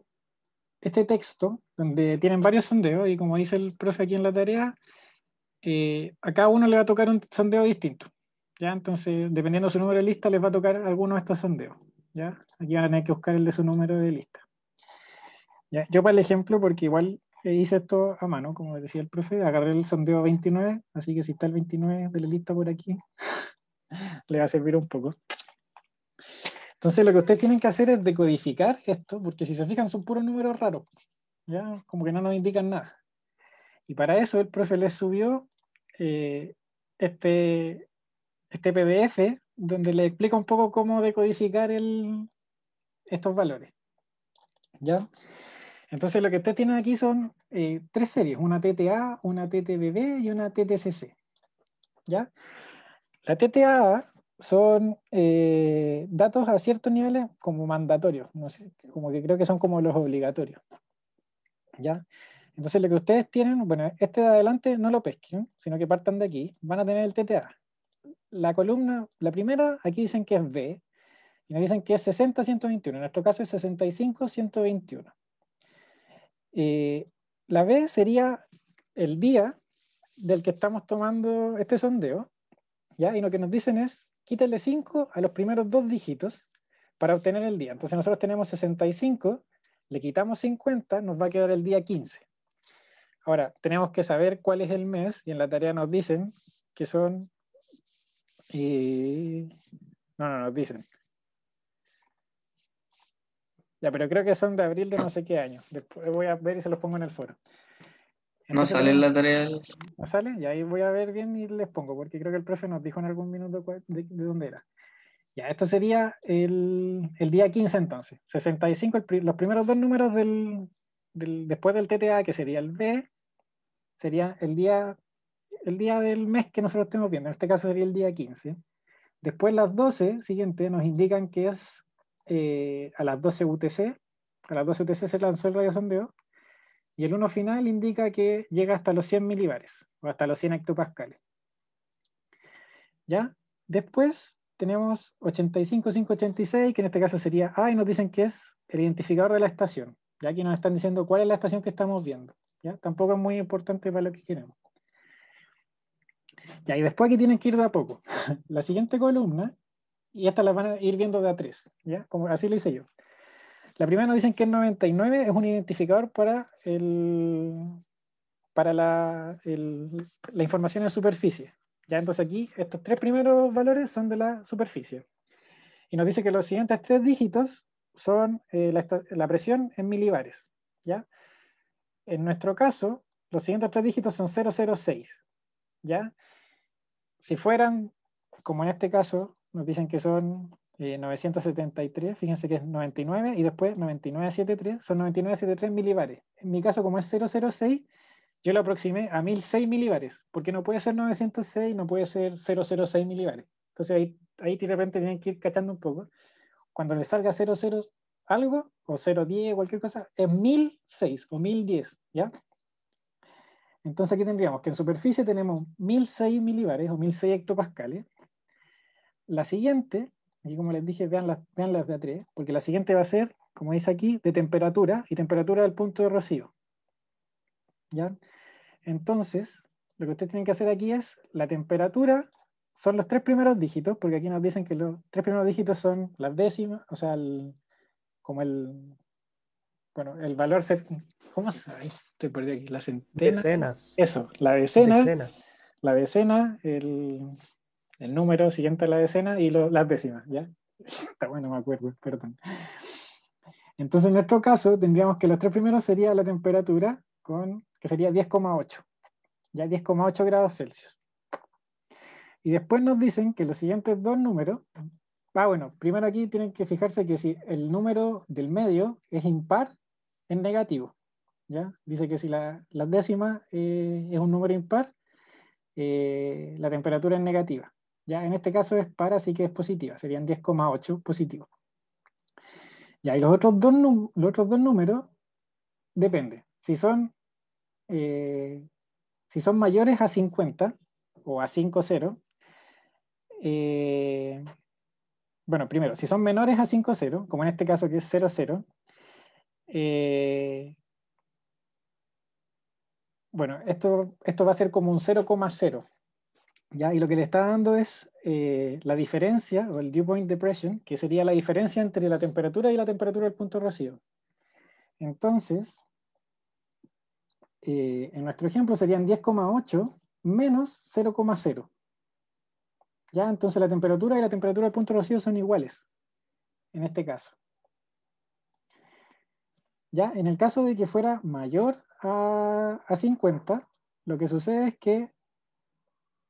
S1: este texto donde tienen varios sondeos y como dice el profe aquí en la tarea, eh, a cada uno le va a tocar un sondeo distinto. ¿ya? Entonces, dependiendo de su número de lista, les va a tocar alguno de estos sondeos. ¿ya? Aquí van a tener que buscar el de su número de lista. Yo para el ejemplo, porque igual hice esto a mano, como decía el profe, agarré el sondeo 29, así que si está el 29 de la lista por aquí, (laughs) le va a servir un poco. Entonces lo que ustedes tienen que hacer es decodificar esto, porque si se fijan son puros números raros, ya como que no nos indican nada. Y para eso el profe les subió eh, este, este PDF donde le explica un poco cómo decodificar el, estos valores. ¿Ya? Entonces lo que ustedes tienen aquí son eh, tres series, una TTA, una TTBB y una TTCC. ¿Ya? La TTA son eh, datos a ciertos niveles como mandatorios, no sé, como que creo que son como los obligatorios. ¿Ya? Entonces lo que ustedes tienen, bueno, este de adelante no lo pesquen, sino que partan de aquí, van a tener el TTA. La columna, la primera, aquí dicen que es B, y nos dicen que es 60-121, en nuestro caso es 65-121. Eh, la B sería el día del que estamos tomando este sondeo, ¿ya? Y lo que nos dicen es, quítale 5 a los primeros dos dígitos para obtener el día. Entonces nosotros tenemos 65, le quitamos 50, nos va a quedar el día 15. Ahora, tenemos que saber cuál es el mes, y en la tarea nos dicen que son... Eh, no, no, nos dicen pero creo que son de abril de no sé qué año. Después voy a ver y se los pongo en el foro.
S2: ¿No sale la
S1: tarea? No sale, y ahí voy a ver bien y les pongo, porque creo que el profe nos dijo en algún minuto de, dónde era. Ya, esto sería el, día 15 entonces. 65, los primeros dos números del, después del TTA, que sería el B, sería el día, el día del mes que nosotros estemos viendo. En este caso sería el día 15. Después las 12 siguientes nos indican que es eh, a las 12 UTC. A las 12 UTC se lanzó el sondeo Y el 1 final indica que llega hasta los 100 milibares o hasta los 100 hectopascales. ¿Ya? Después tenemos 85, 86 que en este caso sería A, y nos dicen que es el identificador de la estación. Ya aquí nos están diciendo cuál es la estación que estamos viendo. ¿ya? Tampoco es muy importante para lo que queremos. Ya, y después aquí tienen que ir de a poco. (laughs) la siguiente columna y estas las van a ir viendo de a tres, ¿ya? Como, así lo hice yo. La primera nos dicen que el 99 es un identificador para, el, para la, la información en superficie. ¿ya? Entonces aquí estos tres primeros valores son de la superficie. Y nos dice que los siguientes tres dígitos son eh, la, la, presión en milibares. ¿ya? En nuestro caso, los siguientes tres dígitos son 006. ¿ya? Si fueran, como en este caso, nos dicen que son 973, eh, fíjense que es 99 y después 9973, son 9973 milibares. En mi caso, como es 006, yo lo aproximé a 1006 milibares, porque no puede ser 906, no puede ser 006 milibares. Entonces ahí, ahí de repente tienen que ir cachando un poco. Cuando le salga 00 algo, o 010, cualquier cosa, es 1006 o 1010, ¿ya? Entonces aquí tendríamos que en superficie tenemos 1006 milibares o 1006 hectopascales, la siguiente, y como les dije, vean las, vean las de a porque la siguiente va a ser, como dice aquí, de temperatura y temperatura del punto de rocío. ¿Ya? Entonces, lo que ustedes tienen que hacer aquí es la temperatura, son los tres primeros dígitos, porque aquí nos dicen que los tres primeros dígitos son las décimas, o sea, como el, bueno, el valor, ¿cómo Estoy perdido aquí, Decenas. Eso, la decena. La decena, el, el número siguiente a la decena y las décimas, ¿ya? (laughs) Está bueno, me acuerdo, perdón. Entonces, en nuestro caso, tendríamos que los tres primeros sería la temperatura, con, que sería 10,8, ya 10,8 grados Celsius. Y después nos dicen que los siguientes dos números, ah, bueno, primero aquí tienen que fijarse que si el número del medio es impar, es negativo. ¿ya? Dice que si la, décimas décima eh, es un número impar, eh, la temperatura es negativa. Ya en este caso es para, así que es positiva, serían 10,8 positivos. Ya, y los otros dos, otros números, depende. Si son, eh, si son mayores a 50 o a 5,0, eh, bueno, primero, si son menores a 5,0, como en este caso que es 0,0, eh, bueno, esto, esto va a ser como un 0,0 ¿ya? Y lo que le está dando es eh, la diferencia, o el dew point depression, que sería la diferencia entre la temperatura y la temperatura del punto rocío. Entonces, eh, en nuestro ejemplo serían 10,8 menos 0,0. ¿Ya? Entonces la temperatura y la temperatura del punto rocío son iguales, en este caso. ¿Ya? En el caso de que fuera mayor a, a 50, lo que sucede es que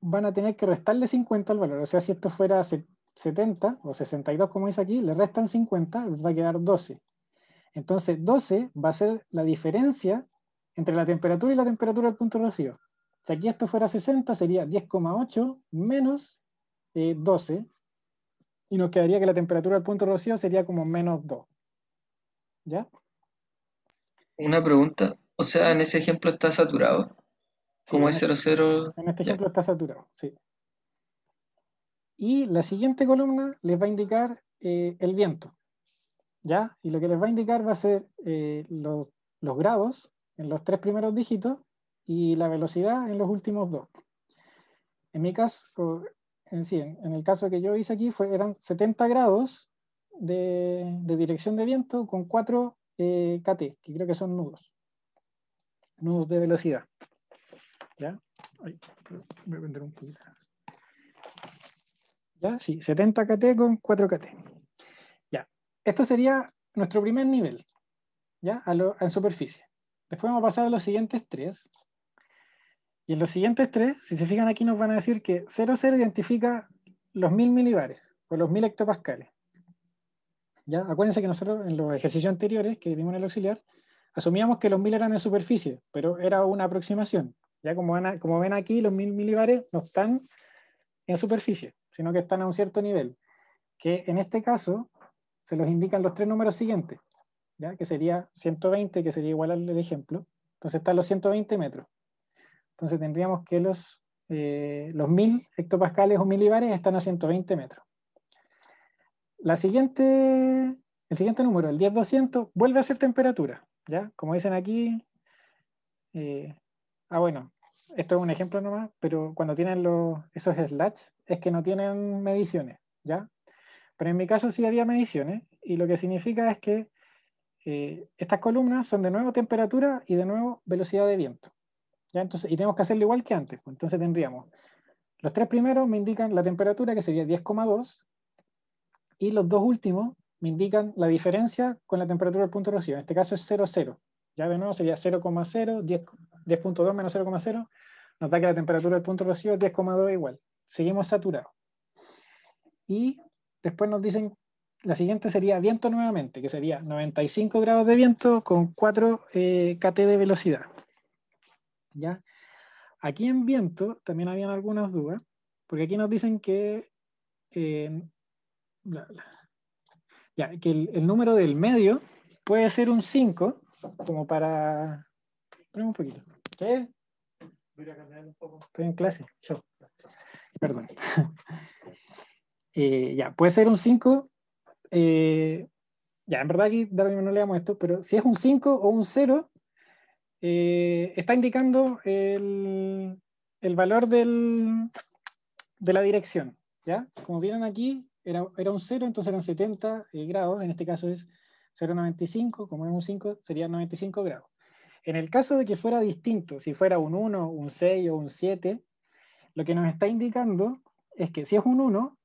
S1: van a tener que restarle 50 al valor. O sea, si esto fuera 70 o 62, como dice aquí, le restan 50, va a quedar 12. Entonces, 12 va a ser la diferencia entre la temperatura y la temperatura del punto de rocío. Si aquí esto fuera 60, sería 10,8 menos 12. Eh, y nos quedaría que la temperatura del punto rocío sería como menos 2. ¿Ya?
S2: Una pregunta. O sea, en ese ejemplo está saturado. Como este es 00.
S1: En este ejemplo está saturado, sí. Y la siguiente columna les va a indicar eh, el viento. ¿Ya? Y lo que les va a indicar va a ser eh, los, grados en los tres primeros dígitos y la velocidad en los últimos dos. En mi caso, en, el caso que yo hice aquí, eran 70 grados de, dirección de viento con 4 eh, KT, que creo que son nudos, nudos de velocidad. ¿Ya? Pues, un poquito. ¿Ya? Sí, 70 KT con 4 KT. Ya. Esto sería nuestro primer nivel, ¿ya? en superficie. Después vamos a pasar a los siguientes tres. Y en los siguientes tres, si se fijan aquí, nos van a decir que 00 identifica los 1000 milibares o los 1000 hectopascales. ¿Ya? Acuérdense que nosotros en los ejercicios anteriores que vimos en el auxiliar, asumíamos que los 1000 eran en superficie, pero era una aproximación como, ven aquí, los mil milibares no están en superficie, sino que están a un cierto nivel, que en este caso se los indican los tres números siguientes, ¿ya? que sería 120, que sería igual al ejemplo. Entonces están los 120 metros. Entonces tendríamos que los, eh, los 1000 hectopascales o milibares están a 120 metros. La siguiente, el siguiente número, el 10200, vuelve a ser temperatura. ¿ya? Como dicen aquí, eh, ah bueno, esto es un ejemplo nomás, pero cuando tienen los, esos slats, es que no tienen mediciones, ¿ya? Pero en mi caso sí había mediciones y lo que significa es que eh, estas columnas son de nuevo temperatura y de nuevo velocidad de viento. ¿ya? Entonces, y tenemos que hacerlo igual que antes. Pues, entonces tendríamos, los tres primeros me indican la temperatura que sería 10,2 y los dos últimos me indican la diferencia con la temperatura del punto de rocío. En este caso es 0,0. Ya de nuevo sería 0,0, 10, 10.2 menos 0,0 nos da que la temperatura del punto rocío es 10,2 igual. Seguimos saturados. Y después nos dicen, la siguiente sería viento nuevamente, que sería 95 grados de viento con 4 eh, kT de velocidad. ¿Ya? Aquí en viento también habían algunas dudas, porque aquí nos dicen que, eh, ya, que el, número del medio puede ser un 5, como para... un poquito. Voy a cambiar un poco. Estoy en clase. Perdón. (laughs) Eh, ya, puede ser un 5. Eh, ya, en verdad aquí no le damos esto, pero si es un 5 o un 0, eh, está indicando el, valor del, de la dirección. ¿ya? Como vieron aquí, era, era un 0, entonces eran 70 grados, en este caso es 0,95, como es un 5, sería 95 grados. En el caso de que fuera distinto, si fuera un 1, un 6 o un 7, lo que nos está indicando es que si es un 1,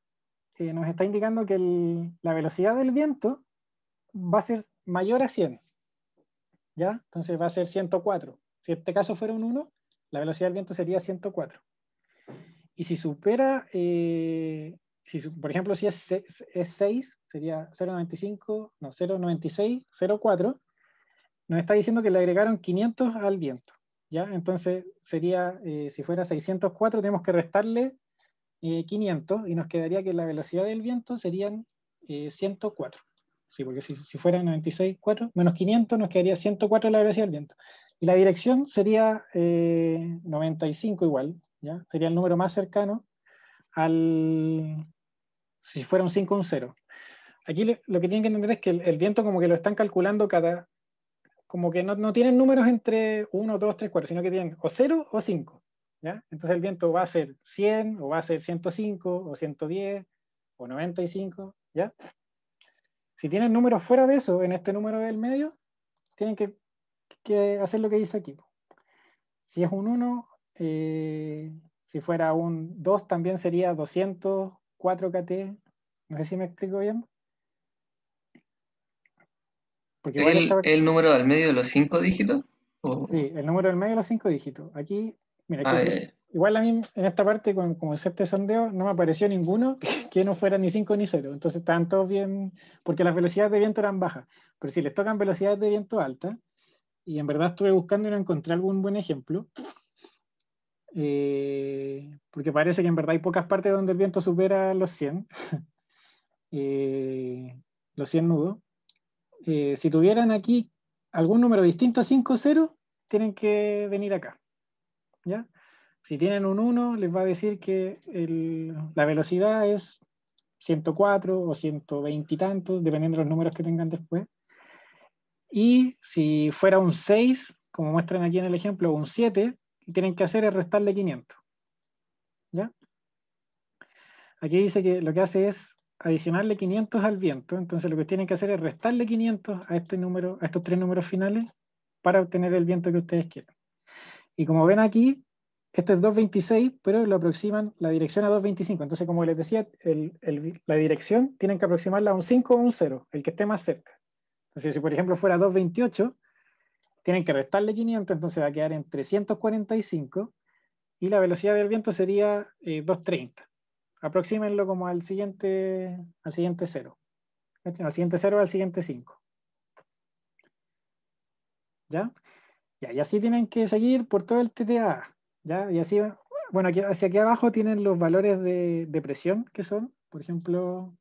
S1: eh, nos está indicando que la velocidad del viento va a ser mayor a 100. ¿Ya? Entonces va a ser 104. Si este caso fuera un 1, la velocidad del viento sería 104. Y si supera, eh, por ejemplo, si es, 6, sería 0,95, no, 0,96, 0,4 nos está diciendo que le agregaron 500 al viento. ¿ya? Entonces sería, eh, si fuera 604, tenemos que restarle 500 eh, y nos quedaría que la velocidad del viento serían 104. Eh, sí, porque si, si fuera 96,4 menos 500 nos quedaría 104 la velocidad del viento. Y la dirección sería 95 igual, ¿ya? sería el número más cercano al, si fuera un 5 un 0. Aquí lo, que tienen que entender es que el, viento como que lo están calculando cada, como que no, tienen números entre 1, 2, 3, 4, sino que tienen o 0 o 5. ¿ya? Entonces el viento va a ser 100 o va a ser 105 o 110 o 95. ¿ya? Si tienen números fuera de eso, en este número del medio, tienen que, hacer lo que dice aquí. Si es un 1, eh, si fuera un 2 también sería 204 KT. No sé si me explico bien.
S2: ¿El, número del medio de los cinco dígitos?
S1: Sí, el número del medio de los cinco dígitos. Aquí, mira, ah, igual a mí en esta parte, con, como este sondeo, no me apareció ninguno (laughs) que no fuera ni 5 ni 0. Entonces estaban todos bien, porque las velocidades de viento eran bajas. Pero si les tocan velocidades de viento altas, y en verdad estuve buscando y no encontré algún buen ejemplo, eh, porque parece que en verdad hay pocas partes donde el viento supera los 100, (laughs) eh, los 100 nudos. Eh, si tuvieran aquí algún número distinto a 5 0, tienen que venir acá. ¿ya? Si tienen un 1, les va a decir que la velocidad es 104 o 120 y tantos, dependiendo de los números que tengan después. Y si fuera un 6, como muestran aquí en el ejemplo, un 7, tienen que hacer es restarle 500. Aquí dice que lo que hace es adicionarle 500 al viento, entonces lo que tienen que hacer es restarle 500 a este número, a estos tres números finales para obtener el viento que ustedes quieran. Y como ven aquí, esto es 226, pero lo aproximan la dirección a 225. Entonces, como les decía, la dirección tienen que aproximarla a un 5 o un 0, el que esté más cerca. Entonces, si por ejemplo fuera 228, tienen que restarle 500, entonces va a quedar en 345 y la velocidad del viento sería 230. Eh, aproxímenlo como al siguiente, al siguiente 0. Al siguiente 0, al siguiente 5. ¿Ya? Y así tienen que seguir por todo el TDA. ¿Ya? Y así, bueno, aquí, hacia aquí abajo tienen los valores de, presión que son, por ejemplo,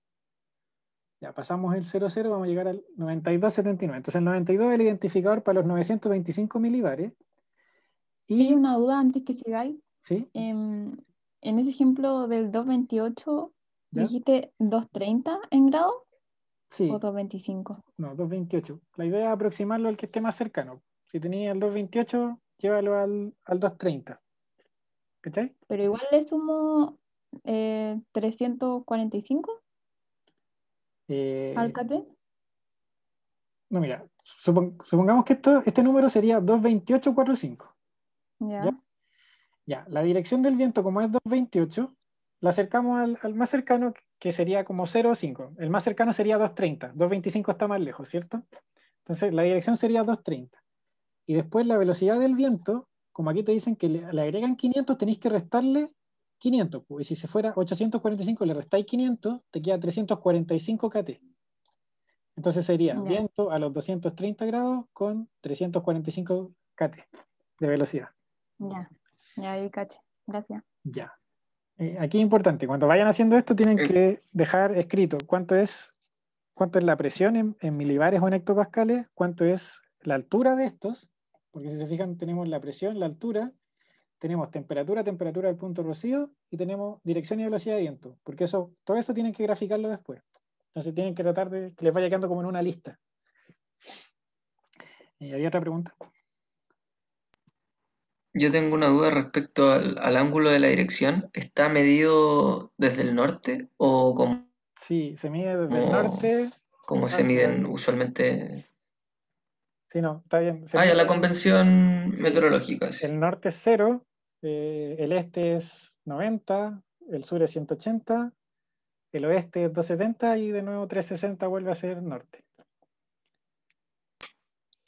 S1: ya pasamos el 00, vamos a llegar al 92,79. Entonces el 92 es el identificador para los 925 milibares.
S3: Y una duda antes que sigáis. ¿Sí? Em, en ese ejemplo del 228, dijiste 230 en grado sí. o 225.
S1: No, 228. La idea es aproximarlo al que esté más cercano. Si tenía el 228, llévalo al, 230. ¿Cachai?
S3: Pero igual le sumo 345
S1: eh, eh al No, mira, supongamos que esto, este número sería 22845. Ya. ¿Ya? Ya, la dirección del viento, como es 228, la acercamos al, más cercano, que sería como 0,5. El más cercano sería 230. 225 está más lejos, ¿cierto? Entonces, la dirección sería 230. Y después la velocidad del viento, como aquí te dicen que le, agregan 500, tenéis que restarle 500. y si se fuera 845, le restáis 500, te queda 345 kt. Entonces sería viento a los 230 grados con 345 kt de velocidad.
S3: Ya. Ya, ahí caché. Gracias.
S1: Ya. Eh, aquí es importante, cuando vayan haciendo esto tienen que dejar escrito cuánto es, cuánto es la presión en, milivares milibares o en hectopascales, cuánto es la altura de estos, porque si se fijan tenemos la presión, la altura, tenemos temperatura, temperatura del punto rocío y tenemos dirección y velocidad de viento, porque eso, todo eso tienen que graficarlo después. Entonces tienen que tratar de que les vaya quedando como en una lista. ¿Y eh, había otra pregunta?
S2: Yo tengo una duda respecto al, ángulo de la dirección. ¿Está medido desde el norte o como, Sí, se mide desde el norte. ¿Cómo se miden usualmente?
S1: Sí, no, está bien. Ah, ya la convención meteorológica. El norte es cero, eh, el este es 90, el sur es 180, el oeste es 270 y de nuevo 360 vuelve a ser norte.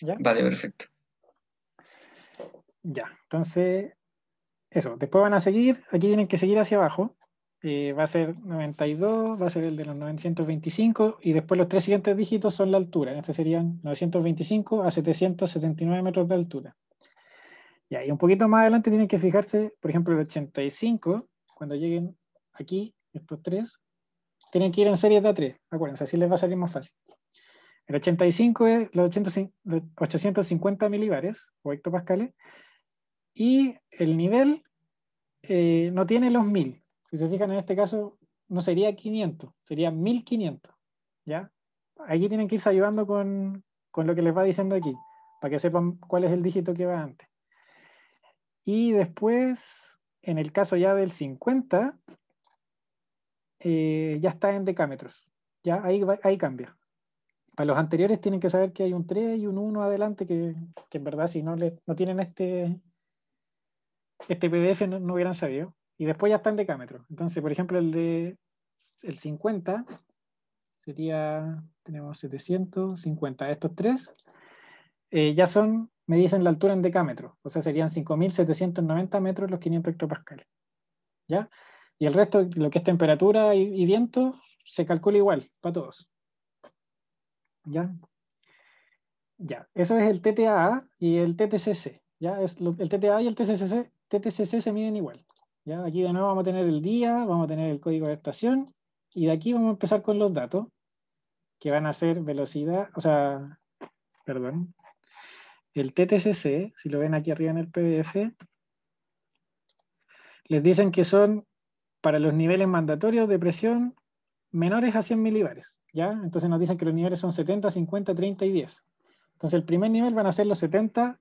S1: ¿Ya?
S2: Vale, perfecto.
S1: Ya, entonces, eso. Después van a seguir, aquí tienen que seguir hacia abajo. Eh, va a ser 92, va a ser el de los 925 y después los tres siguientes dígitos son la altura. este serían 925 a 779 metros de altura. Ya, y un poquito más adelante tienen que fijarse, por ejemplo, el 85, cuando lleguen aquí, estos tres, tienen que ir en series de A3. Acuérdense, así les va a salir más fácil. El 85 es los 850 milibares o hectopascales y el nivel eh, no tiene los 1000. Si se fijan en este caso, no sería 500, sería 1500. ¿ya? Allí tienen que irse ayudando con, lo que les va diciendo aquí, para que sepan cuál es el dígito que va antes. Y después, en el caso ya del 50, eh, ya está en decámetros. Ya ahí, cambia. Para los anteriores tienen que saber que hay un 3 y un 1 adelante, que, en verdad si no, no tienen este, este PDF no, hubieran sabido. Y después ya está en decámetro. Entonces, por ejemplo, el de el 50 sería, tenemos 750. Estos tres eh, ya son, me dicen la altura en decámetro. O sea, serían 5.790 metros los 500 hectopascales. ¿Ya? Y el resto, lo que es temperatura y, viento, se calcula igual para todos. ¿Ya? Ya, eso es el TTA y el TTCC. ¿ya? Es el TTA y el TCCC TTCC se miden igual. ¿ya? Aquí de nuevo vamos a tener el día, vamos a tener el código de estación y de aquí vamos a empezar con los datos que van a ser velocidad, o sea, perdón, el TTCC, si lo ven aquí arriba en el PDF, les dicen que son para los niveles mandatorios de presión menores a 100 milibares, ¿ya? Entonces nos dicen que los niveles son 70, 50, 30 y 10. Entonces el primer nivel van a ser los 70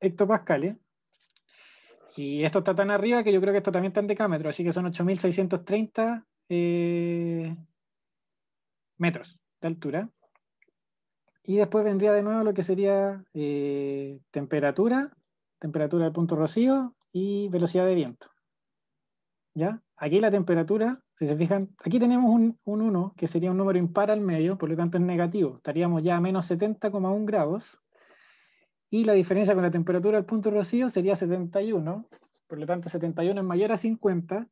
S1: hectopascales, y esto está tan arriba que yo creo que esto también está en decámetro, así que son 8.630 eh, metros de altura. Y después vendría de nuevo lo que sería eh, temperatura, temperatura de punto rocío y velocidad de viento. ¿Ya? Aquí la temperatura, si se fijan, aquí tenemos un, 1 que sería un número impar al medio, por lo tanto es negativo. Estaríamos ya a menos 70,1 grados y la diferencia con la temperatura del punto rocío sería 71, por lo tanto 71 es mayor a 50,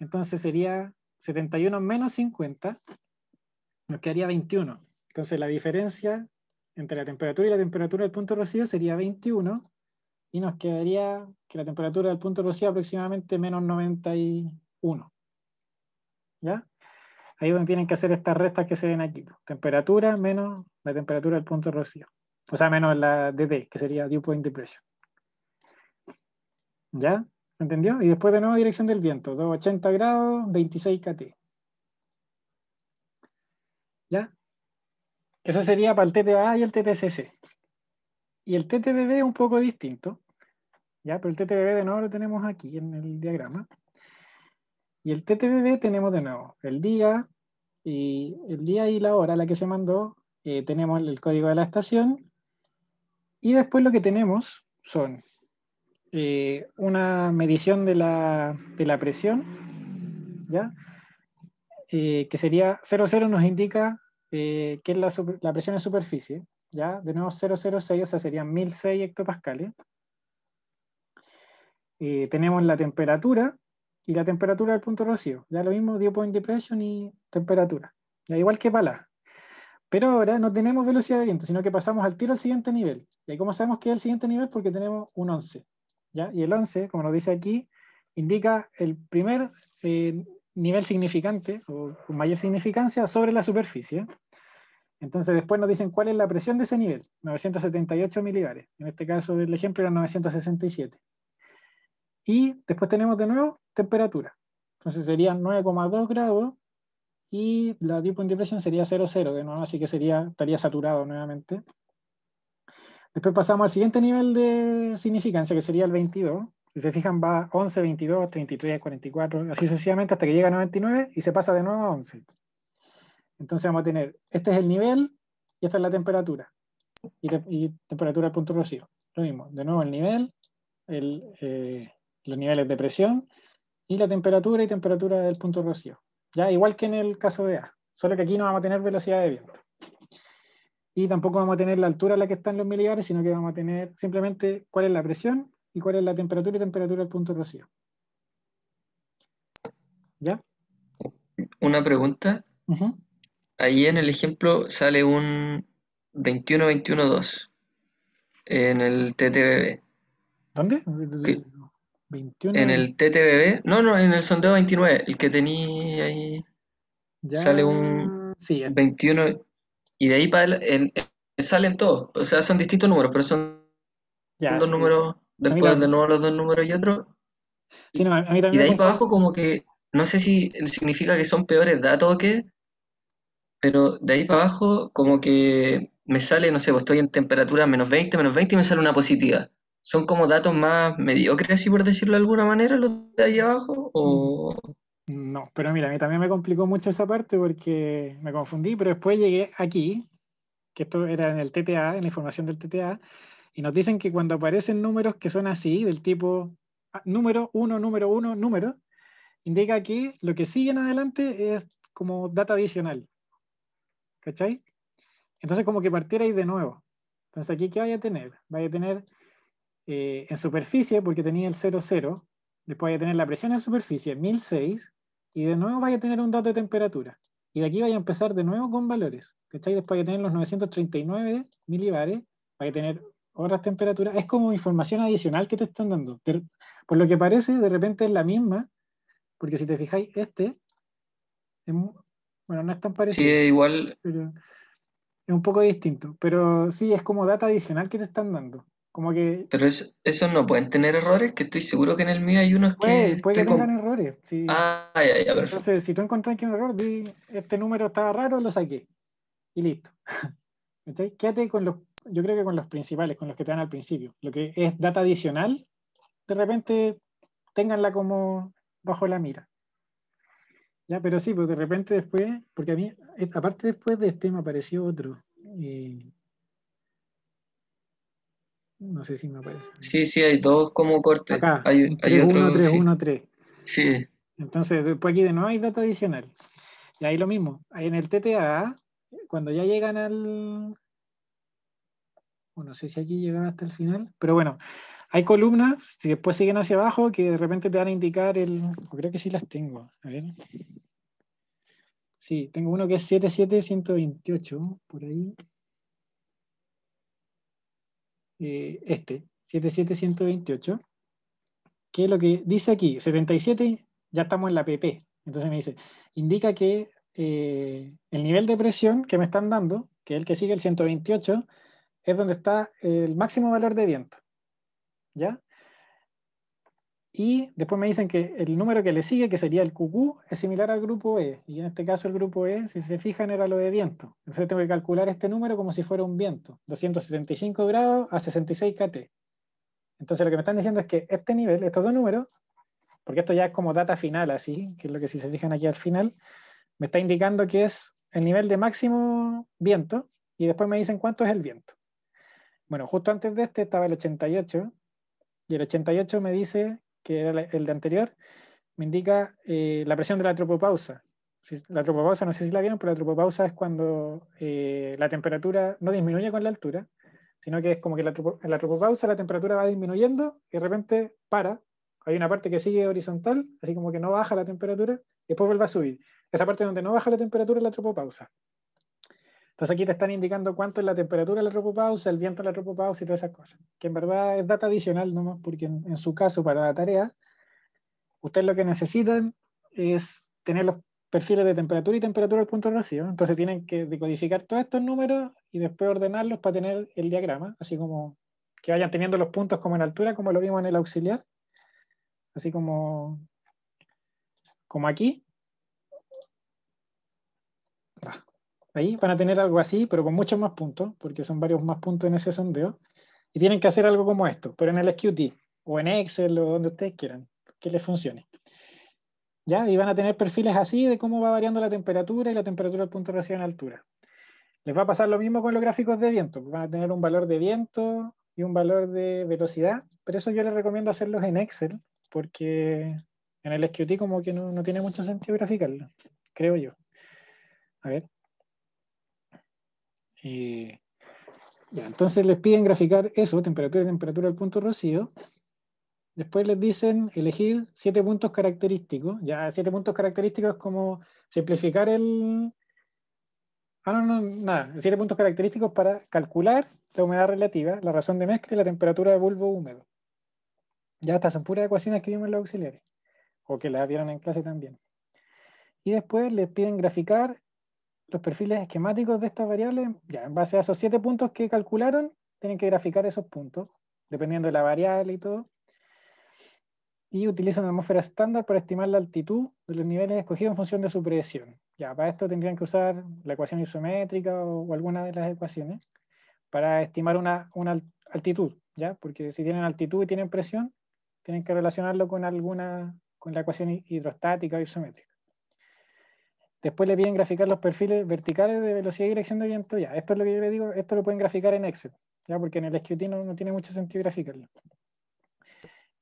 S1: entonces sería 71 menos 50, nos quedaría 21. Entonces la diferencia entre la temperatura y la temperatura del punto rocío sería 21 y nos quedaría que la temperatura del punto rocío aproximadamente menos 91. ¿Ya? Ahí es donde tienen que hacer estas restas que se ven aquí. Temperatura menos la temperatura del punto rocío. O sea, menos la DD, que sería Dew Point Depression. ¿Ya? entendió? Y después de nuevo dirección del viento, 280 grados, 26 KT. ¿Ya? Eso sería para el TTA y el TTCC. Y el TTBB es un poco distinto. ¿Ya? Pero el TTBB de nuevo lo tenemos aquí en el diagrama. Y el TTBB tenemos de nuevo el día, y el día y la hora a la que se mandó, eh, tenemos el código de la estación y después lo que tenemos son eh, una medición de la, presión, eh, que sería 00 nos indica eh, que es la, presión en superficie, ¿ya? De nuevo 006, o sea, serían 1006 hectopascales. tenemos la temperatura y la temperatura del punto rocío. Ya lo mismo, dew point depression y temperatura. Ya igual que para Pero ahora no tenemos velocidad de viento, sino que pasamos al tiro al siguiente nivel, ¿Y cómo sabemos que es el siguiente nivel? Porque tenemos un 11. ¿ya? Y el 11, como nos dice aquí, indica el primer eh, nivel significante o con mayor significancia sobre la superficie. Entonces después nos dicen cuál es la presión de ese nivel, 978 milibares. En este caso del ejemplo era 967. Y después tenemos de nuevo temperatura. Entonces sería 9,2 grados y la deep point depression sería 0,0 de nuevo, así que sería, estaría saturado nuevamente. Después pasamos al siguiente nivel de significancia, que sería el 22. Si se fijan, va 11, 22, 33, 44, así sucesivamente hasta que llega a 99 y se pasa de nuevo a 11. Entonces vamos a tener, este es el nivel y esta es la temperatura. Y, temperatura del punto rocío. Lo mismo, de nuevo el nivel, eh, los niveles de presión y la temperatura y temperatura del punto rocío. Ya igual que en el caso de A, solo que aquí no vamos a tener velocidad de viento y tampoco vamos a tener la altura a la que están los milibares, sino que vamos a tener simplemente cuál es la presión y cuál es la temperatura y temperatura del punto de rocío.
S2: ¿Ya? Una pregunta. Ahí en el ejemplo sale un 21-21-2 en el TTBB.
S1: ¿Dónde? En el
S2: TTBB, no, no, en el sondeo 29, el que tenía ahí,
S3: sale un
S2: sí, 21, y de ahí para salen todos. O sea, son distintos números, pero son dos números, después de nuevo los dos números y otro.
S1: y de ahí para
S2: abajo como que, no sé si significa que son peores datos o qué, pero de ahí para abajo como que me sale, no sé, pues estoy en temperatura menos 20, menos 20 y me sale una positiva. Son como datos más mediocres, así por decirlo de alguna manera, los de ahí abajo, o, mm.
S1: Pero mira, a mí también me complicó mucho esa parte porque me confundí, pero después llegué aquí, que esto era en el TTA, en la información del TTA, y nos dicen que cuando aparecen números que son así, del tipo ah, número 1, número 1, número, indica que lo que sigue en adelante es como data adicional. ¿Cachai? Entonces como que partierais de nuevo. Entonces aquí, ¿qué vaya a tener? Vaya a tener eh, en superficie, porque tenía el 00, después vaya a tener la presión en superficie, 1006, y de nuevo vaya a tener un dato de temperatura. Y de aquí vaya a empezar de nuevo con valores. ¿Cachai? Después va a tener los 939 milibares, vaya a tener otras temperaturas. Es como información adicional que te están dando. por lo que parece, de repente es la misma, porque si te fijáis, este, bueno, no es tan parecido. Sí, igual. es un poco distinto. Pero sí, es como data adicional que te están dando que.
S2: Pero esos no pueden tener errores, que estoy seguro que en el mío hay unos que. Puede que errores. Ah, Entonces,
S1: si tú encontrás que un error, di, este número estaba raro, lo saqué. Y listo. (laughs) quédate con los. Yo creo que con los principales, con los que te dan al principio. Lo que es data adicional, de repente, ténganla como bajo la mira. Ya, pero sí, pues de repente después, porque a mí, eh, aparte después de este me apareció otro. Eh, no sé si me aparece
S2: Sí, sí, hay dos como corte. Acá, hay, 1, 3, 1, 3. Sí.
S1: Entonces, después aquí de nuevo hay data adicional Y ahí lo mismo. en el TTA, cuando ya llegan al... Bueno, no sé si aquí llegan hasta el final, pero bueno, hay columnas, si después siguen hacia abajo, que de repente te van a indicar el... Creo que sí las tengo. A ver. Sí, tengo uno que es 77128, por ahí. Eh, este, 77128, que lo que dice aquí, 77, ya estamos en la PP. Entonces me dice, indica que eh, el nivel de presión que me están dando, que es el que sigue el 128, es donde está el máximo valor de viento. ¿Ya? Y después me dicen que el número que le sigue, que sería el QQ, es similar al grupo E. Y en este caso el grupo E, si se fijan, era lo de viento. Entonces tengo que calcular este número como si fuera un viento. 275 grados a 66 KT. Entonces lo que me están diciendo es que este nivel, estos dos números, porque esto ya es como data final así, que es lo que si se fijan aquí al final, me está indicando que es el nivel de máximo viento. Y después me dicen cuánto es el viento. Bueno, justo antes de este estaba el 88. Y el 88 me dice que era el de anterior, me indica eh, la presión de la tropopausa. La tropopausa, no sé si la vieron, pero la tropopausa es cuando eh, la temperatura no disminuye con la altura, sino que es como que en la tropopausa la temperatura va disminuyendo y de repente para. Hay una parte que sigue horizontal, así como que no baja la temperatura, y después vuelve a subir. Esa parte donde no baja la temperatura es la tropopausa. Entonces aquí te están indicando cuánto es la temperatura de la tropopausa, el viento de la tropopausa y todas esas cosas, que en verdad es data adicional nomás, porque en, su caso para la tarea, ustedes lo que necesitan es tener los perfiles de temperatura y temperatura del punto de rocío. Entonces tienen que decodificar todos estos números y después ordenarlos para tener el diagrama, así como que vayan teniendo los puntos como en altura, como lo vimos en el auxiliar, así como, como aquí. ahí van a tener algo así, pero con muchos más puntos, porque son varios más puntos en ese sondeo, y tienen que hacer algo como esto, pero en el SQT, o en Excel, o donde ustedes quieran, que les funcione. ¿Ya? Y van a tener perfiles así de cómo va variando la temperatura y la temperatura del punto de recién en altura. Les va a pasar lo mismo con los gráficos de viento, pues van a tener un valor de viento y un valor de velocidad, pero eso yo les recomiendo hacerlos en Excel, porque en el SQT como que no, no tiene mucho sentido graficarlo, creo yo. A ver. Eh, entonces les piden graficar eso, temperatura y temperatura al punto rocío. Después les dicen elegir siete puntos característicos. Ya, siete puntos característicos como simplificar el... Ah, no, no, nada. Siete puntos característicos para calcular la humedad relativa, la razón de mezcla y la temperatura de bulbo húmedo. Ya estas son puras ecuaciones que vimos en los auxiliares, o que las vieron en clase también. Y después les piden graficar los perfiles esquemáticos de estas variables, ya en base a esos siete puntos que calcularon, tienen que graficar esos puntos, dependiendo de la variable y todo. Y utilizan una atmósfera estándar para estimar la altitud de los niveles escogidos en función de su presión Ya, para esto tendrían que usar la ecuación isométrica o, alguna de las ecuaciones para estimar una, altitud, ¿ya? Porque si tienen altitud y tienen presión, tienen que relacionarlo con alguna, con la ecuación hidrostática o isométrica. Después le piden graficar los perfiles verticales de velocidad y dirección de viento. Ya, esto es lo que yo le digo, esto lo pueden graficar en Excel, ya porque en el SQT no, tiene mucho sentido graficarlo.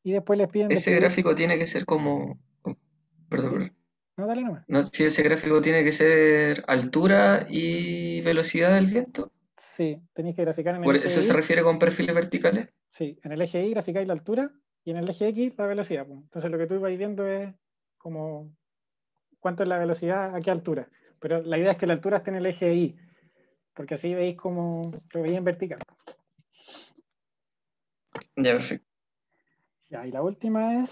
S1: Y después les piden... Ese gráfico tiene
S2: que ser como... Oh, perdón, No, dale nomás. si ese gráfico tiene que ser altura y velocidad del viento.
S1: Sí, tenéis que graficar en el ¿Por ¿Eso se
S2: refiere con perfiles verticales?
S1: Sí, en el eje Y graficáis la altura y en el eje X la velocidad. Entonces lo que tú vais viendo es como cuánto es la velocidad, a qué altura. Pero la idea es que la altura esté en el eje Y, porque así veis como lo veía en vertical. Ya, perfecto. y la última es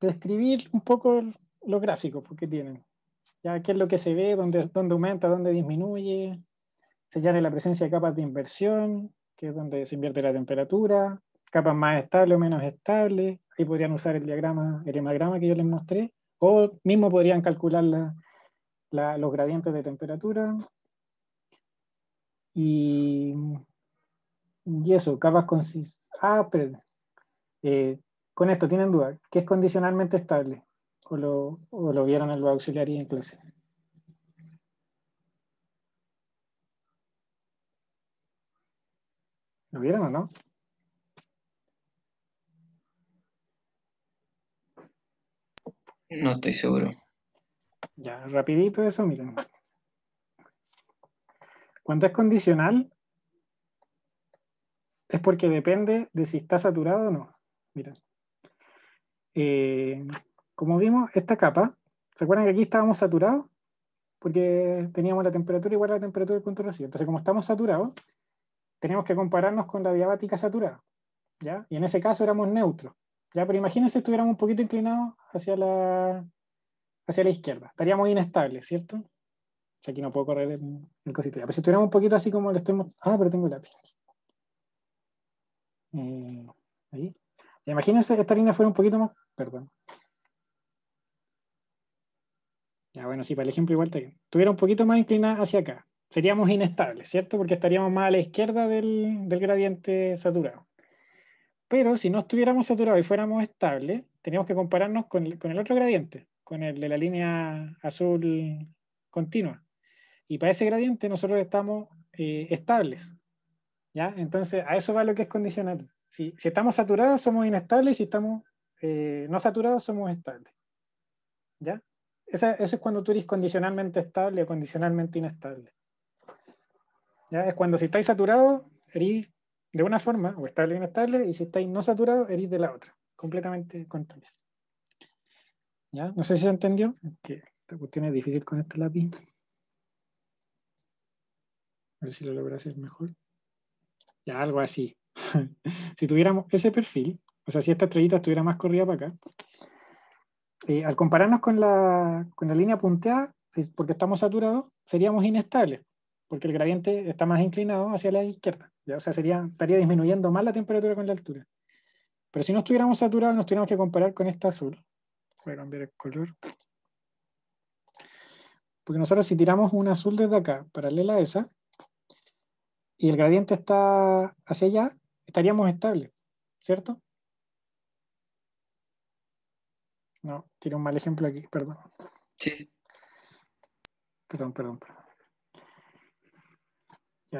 S1: describir un poco los gráficos pues, que tienen. Ya qué es lo que se ve, dónde, dónde aumenta, dónde disminuye, señale la presencia de capas de inversión, que es donde se invierte la temperatura, capas más estables o menos estables. Ahí podrían usar el diagrama, el hemagrama que yo les mostré. O mismo podrían calcular los gradientes de temperatura. Y, y eso, capas con... Ah, perdón. Eh, con esto tienen duda, ¿qué es condicionalmente estable? ¿O lo, o lo vieron en los auxiliares en clase? ¿Lo vieron o no?
S2: No estoy seguro.
S1: Ya, rapidito eso, miren. Cuando es condicional, es porque depende de si está saturado o no. Miren. Eh, como vimos, esta capa, ¿se acuerdan que aquí estábamos saturados? Porque teníamos la temperatura igual a la temperatura del punto rocío. Entonces, como estamos saturados, tenemos que compararnos con la diabática saturada. ¿ya? Y en ese caso éramos neutros. ¿ya? Pero imagínense si estuviéramos un poquito inclinados hacia la, hacia la izquierda. Estaríamos inestables, ¿cierto? aquí no puedo correr el, cosito. Ya. Pero si estuviéramos un poquito así como lo estoy Ah, pero tengo el lápiz. Eh, ahí. Imagínense que esta línea fuera un poquito más... Perdón. Ya, bueno, sí, para el ejemplo igual está bien. Estuviera un poquito más inclinada hacia acá. Seríamos inestables, ¿cierto? Porque estaríamos más a la izquierda del gradiente saturado. Pero si no estuviéramos saturados y fuéramos estables, teníamos que compararnos con el, con el otro gradiente, con el de la línea azul continua. Y para ese gradiente nosotros estamos eh, estables. ¿ya? Entonces, a eso va lo que es condicional. Si, si estamos saturados, somos inestables, y si estamos eh, no saturados, somos estables. ¿ya? Esa, eso es cuando tú eres condicionalmente estable o condicionalmente inestable. ¿ya? Es cuando si estáis saturados, eres de una forma, o estable o inestable, y si estáis no saturados, erís de la otra, completamente contraria. ¿Ya? No sé si se entendió, que esta cuestión es difícil con este lápiz. A ver si lo logras hacer mejor. Ya, algo así. (laughs) si tuviéramos ese perfil, o sea, si esta estrellita estuviera más corrida para acá, eh, al compararnos con la, con la línea punteada, porque estamos saturados, seríamos inestables porque el gradiente está más inclinado hacia la izquierda. O sea, estaría disminuyendo más la temperatura con la altura. Pero si no estuviéramos saturados, nos tuviéramos que comparar con este azul. Voy a cambiar el color. Porque nosotros si tiramos un azul desde acá, paralela a esa, y el gradiente está hacia allá, estaríamos estables, ¿cierto? No, tiene un mal ejemplo aquí, perdón. Sí. Perdón, perdón, perdón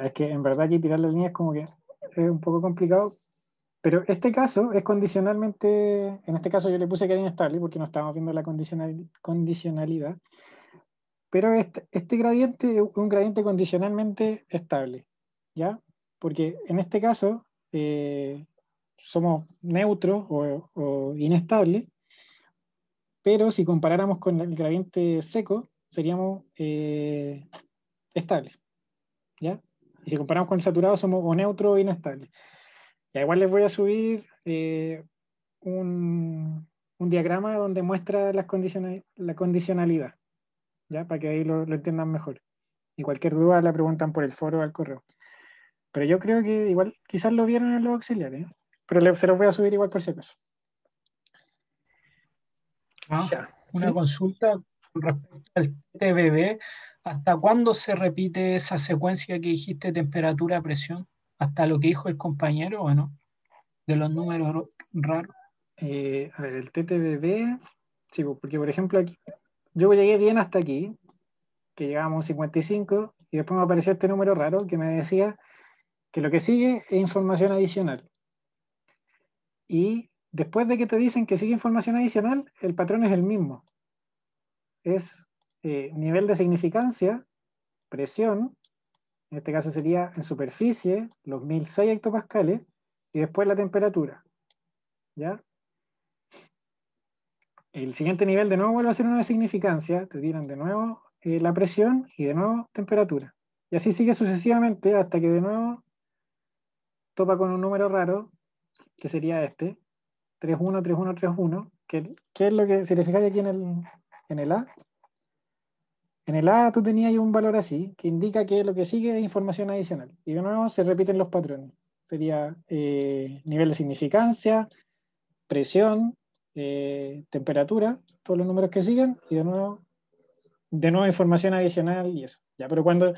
S1: es que en verdad aquí tirar la línea es como que es un poco complicado, pero este caso es condicionalmente, en este caso yo le puse que era inestable porque no estábamos viendo la condicionalidad, pero este, este gradiente es un gradiente condicionalmente estable, ¿ya? Porque en este caso eh, somos neutros o, inestables, pero si comparáramos con el gradiente seco, seríamos eh, estables, ¿ya? Y si comparamos con el saturado, somos o neutro o inestable. Y igual les voy a subir eh, un, diagrama donde muestra las la condicionalidad, ¿ya? para que ahí lo, entiendan mejor. Y cualquier duda la preguntan por el foro o al correo. Pero yo creo que igual quizás lo vieron en los auxiliares, ¿eh? pero se los voy a subir igual por si acaso. Ah, una consulta con respecto al TBB. ¿Hasta cuándo se repite esa secuencia que dijiste, temperatura, presión? ¿Hasta lo que dijo el compañero bueno, De los números raros. Eh, a ver, el TTBB, sí, porque por ejemplo aquí, yo llegué bien hasta aquí, que llegábamos a 55, y después me apareció este número raro que me decía que lo que sigue es información adicional. Y después de que te dicen que sigue información adicional, el patrón es el mismo. Es eh, nivel de significancia, presión, en este caso sería en superficie, los 1006 hectopascales, y después la temperatura. ¿Ya? El siguiente nivel de nuevo vuelve a ser uno de significancia, te tiran de nuevo eh, la presión y de nuevo temperatura. Y así sigue sucesivamente hasta que de nuevo topa con un número raro, que sería este, 313131, que, qué es lo que, si te fijáis aquí en el, en el A, en el A tú tenías un valor así, que indica que lo que sigue es información adicional. Y de nuevo se repiten los patrones. Sería eh, nivel de significancia, presión, eh, temperatura, todos los números que siguen, y de nuevo, de nuevo información adicional y eso. Ya, pero cuando,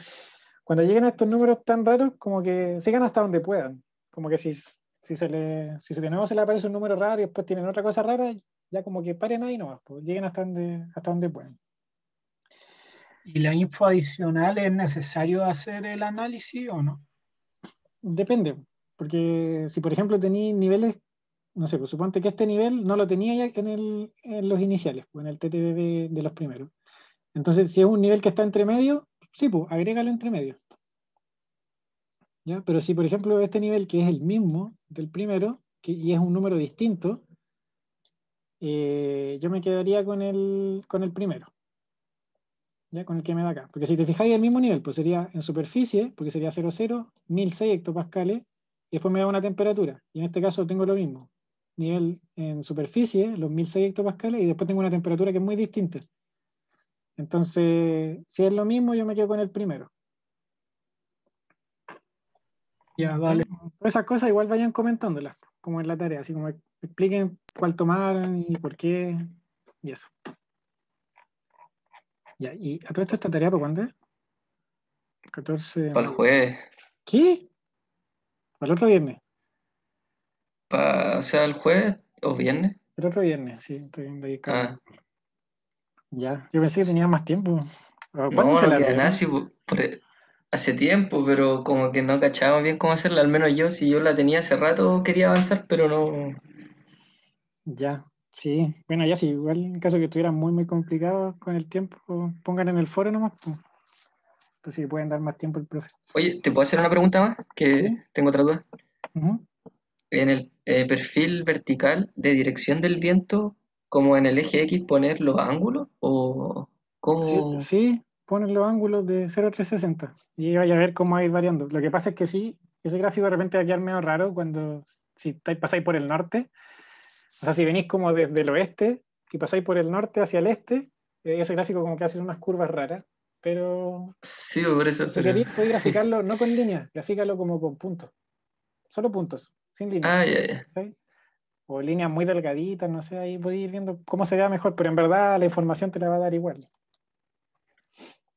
S1: cuando lleguen a estos números tan raros, como que sigan hasta donde puedan. Como que si, si, se le, si de nuevo se le aparece un número raro y después tienen otra cosa rara, ya como que paren ahí nomás, pues, lleguen hasta donde, hasta donde puedan. ¿Y la info adicional es necesario hacer el análisis o no? Depende, porque si por ejemplo tení niveles, no sé, pues suponte que este nivel no lo tenía ya en, los iniciales, pues en el TTB de los primeros. Entonces, si es un nivel que está entre medio, sí, pues agrégalo entre medio. ¿Ya? Pero si por ejemplo este nivel que es el mismo del primero y es un número distinto, eh, yo me quedaría con con el primero. ¿ya? con el que me da acá. Porque si te fijáis el mismo nivel, pues sería en superficie, porque sería 0,0, 1006 hectopascales, y después me da una temperatura. Y en este caso tengo lo mismo. Nivel en superficie, los 1006 hectopascales, y después tengo una temperatura que es muy distinta. Entonces, si es lo mismo, yo me quedo con el primero. Ya, vale. esas cosas igual vayan comentándolas, como en la tarea, así como expliquen cuál tomaron y por qué, y eso. Ya, ¿y a todo esto esta tarea por cuándo es? 14. Para el mm, jueves. ¿Qué? ¿Para el otro viernes?
S2: Para, sea, el jueves o viernes.
S1: El otro viernes, sí, estoy viendo ahí. Ah. Ya, yo pensé que tenía más tiempo.
S2: No, no queda nada, e-, hace tiempo, pero como que no cachábamos bien cómo hacerla, al menos yo, si yo la tenía hace rato
S1: quería avanzar,
S2: pero no.
S1: Ya, Sí, bueno, ya sí, igual en caso que estuvieran muy, muy complicado con el tiempo, pongan en el foro nomás. Pues, sí, pueden dar más tiempo el proceso.
S2: Oye, ¿te puedo hacer una pregunta más? Que tengo otra duda. En el eh, perfil vertical de dirección del viento, como en el eje X, poner los ángulos
S1: o cómo. Sí, ponen los ángulos de 360, y vaya a ver cómo va a ir variando. Lo que pasa es que sí, ese gráfico de repente va a quedar medio raro cuando si pasáis por el norte, o sea, si venís como desde el oeste y pasáis por el norte hacia el este, eh, ese gráfico como que hace unas curvas raras, pero... Sí, pues, por eso... Pero... (laughs) graficarlo no con líneas, grafícalo como con puntos. Solo puntos, sin líneas. Ah, ya, ya. O líneas muy delgaditas, no sé, ahí podéis ir viendo cómo se vea mejor, pero en verdad la información te la va a dar igual.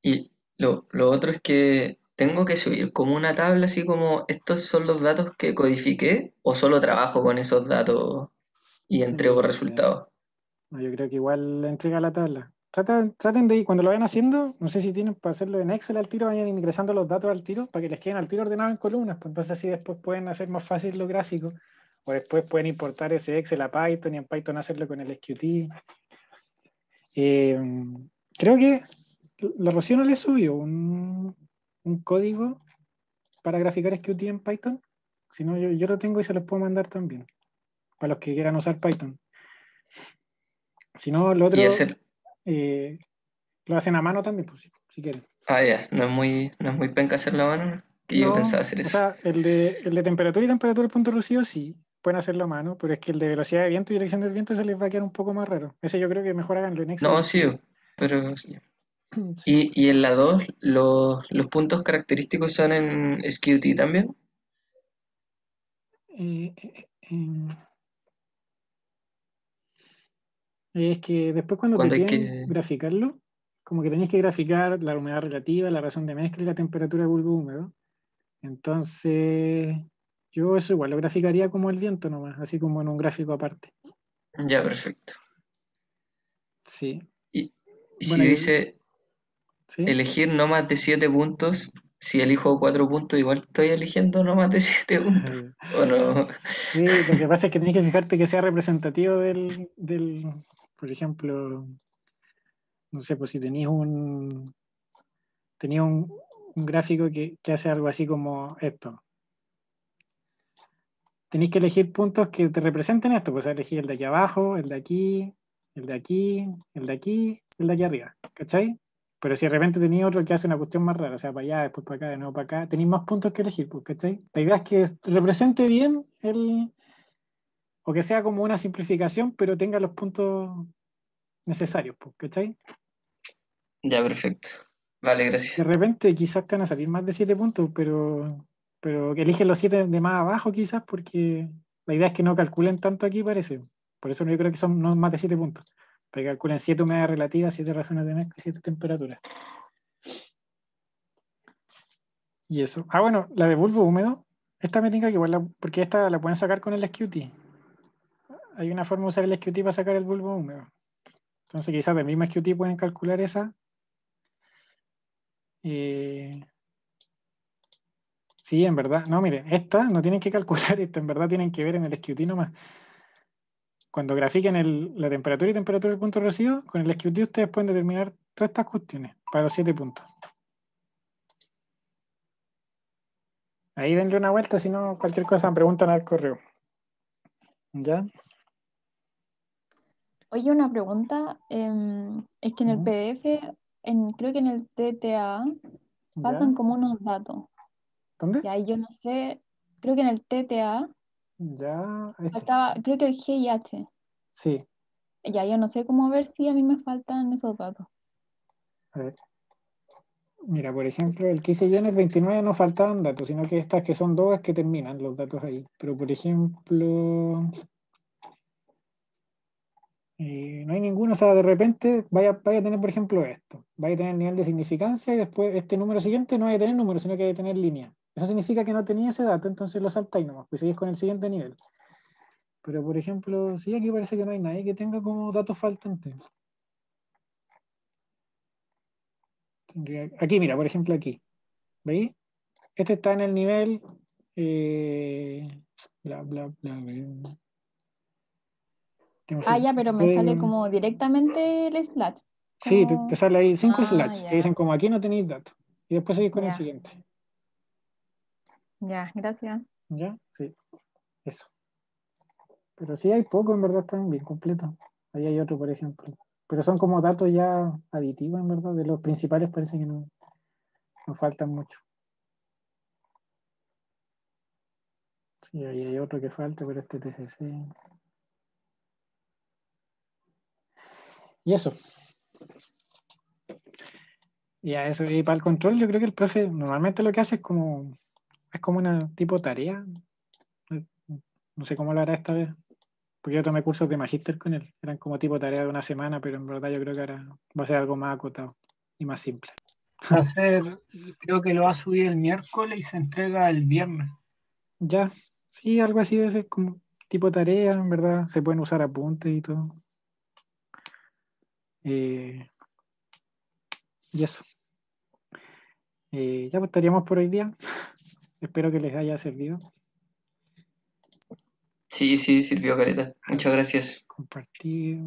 S2: Y lo otro es que tengo que subir como una tabla así como estos son los datos que codifiqué o solo trabajo con esos datos y entrego resultados.
S1: yo creo que igual entrega la tabla. Traten, traten de ir, cuando lo vayan haciendo, no sé si tienen para hacerlo en Excel al tiro, vayan ingresando los datos al tiro para que les queden al tiro ordenado en columnas, pues entonces así después pueden hacer más fácil los gráficos, o después pueden importar ese Excel a Python y en Python hacerlo con el SQT. Eh, creo que la Rocío no le subió un, código para graficar SQT en Python, si no yo lo tengo y se los puedo mandar también para los que quieran usar Python. Si no, lo otro eh, lo hacen a mano también, pues, si, quieren.
S2: Ah, ya, no, es muy, no muy penca hacerlo a mano, que yo pensaba hacer eso. O
S1: sea, el de, temperatura y temperatura punto rocío sí, pueden hacerlo a mano, pero es que el de velocidad de viento y dirección del viento se les va a quedar un poco más raro. Ese yo creo que mejor haganlo en Excel. No,
S2: sí, pero... (clears throat) Y, y, en la 2, los, puntos característicos son en SQT también?
S3: Eh, eh,
S1: es que después cuando, que... graficarlo, como que tenías que graficar la humedad relativa, la razón de mezcla y la temperatura de bulbo húmedo. Entonces, yo eso igual lo graficaría como el viento nomás, así como en un gráfico aparte.
S2: Ya, perfecto. Sí. Y,
S3: si dice
S2: elegir no más de 7 puntos, si elijo 4 puntos, igual estoy eligiendo no más de 7 (laughs) puntos. ¿O no? Sí,
S1: lo que pasa es que tenés que fijarte que sea representativo del, por ejemplo, no sé, pues si tenéis un, tenía un, gráfico que, que, hace algo así como esto. Tenéis que elegir puntos que te representen esto, pues elegir el de aquí abajo, el de aquí, el de aquí, el de aquí, el de aquí arriba, ¿cachai? Pero si de repente tenéis otro que hace una cuestión más rara, o sea, para allá, después para acá, de nuevo para acá, tenéis más puntos que elegir, pues, ¿cachai? La idea es que represente bien el, o que sea como una simplificación, pero tenga los puntos necesarios, ¿cachai?
S2: Ya, perfecto. Vale, gracias.
S1: De repente quizás te van a salir más de siete puntos, pero, pero eligen los siete de más abajo quizás, porque la idea es que no calculen tanto aquí, parece. Por eso yo creo que son no más de siete puntos. que calculen siete humedades relativas, siete razones de mezcla, siete temperaturas. Y eso. Ah, bueno, la de bulbo húmedo. Esta me tenga que igual, porque esta la pueden sacar con el SQT hay una forma de usar el SQT para sacar el bulbo húmedo. Entonces quizás del mismo SQT pueden calcular esa. Eh, sí, en verdad. No, miren, esta no tienen que calcular esta, en verdad tienen que ver en el SQT nomás. Cuando grafiquen la temperatura y temperatura del punto residuo, con el SQT ustedes pueden determinar todas estas cuestiones para los siete puntos. Ahí denle una vuelta, si no cualquier cosa me preguntan al correo. ¿Ya?
S3: Oye, una pregunta. Em, es que en el PDF, creo que en el TTA, faltan como unos datos. ¿Dónde? Ya, yo no sé, creo que en el TTA.
S1: Ya.
S3: Faltaba, creo que el H. Sí. Ya, yo no sé cómo ver si a mí me faltan esos datos.
S1: A ver. Mira, por ejemplo, el 15 y el 29 no faltaban datos, sino que estas que son dos es que terminan los datos ahí. Pero, por ejemplo, eh, no hay ninguno, o sea, de repente vaya, vaya a tener, por ejemplo, esto, vaya a tener nivel de significancia y después este número siguiente no vaya a tener número, sino que vaya a tener línea. Eso significa que no tenía ese dato, entonces lo saltáis nomás, pues seguís con el siguiente nivel. Pero, por ejemplo, sí, aquí parece que no hay nadie que tenga como datos faltantes. Aquí, mira, por ejemplo, aquí. ¿Veis? Este está en el nivel... Eh, bla, bla. bla ah, ya, pero me sale como
S3: directamente el slot. Sí, te, sale ahí cinco ah, Te dicen
S1: como aquí no tenéis datos. Y después seguís con el siguiente.
S3: Ya, gracias.
S1: Ya, sí. Eso. Pero sí hay poco, en verdad, están bien completos. Ahí hay otro, por ejemplo. Pero son como datos ya aditivos, en verdad. De los principales parece que no, faltan mucho. Sí, ahí hay otro que falta, pero este TCC. Y eso. Y a eso, y para el control, yo creo que el profe normalmente lo que hace es como, es como una tipo tarea. No sé cómo lo hará esta vez. Porque yo tomé cursos de magíster con él. Eran como tipo tarea de una semana, pero en verdad yo creo que ahora va a ser algo más acotado y más simple. Va creo que lo va a subir el miércoles y se entrega el viernes. Ya, sí, algo así de ese como tipo tarea, en verdad. Se pueden usar apuntes y todo. Eh, y eso. Eh, ya pues, estaríamos por hoy día. (laughs) Espero que les haya servido.
S2: Sí, sí, sirvió, Careta. Muchas gracias.
S1: Compartir.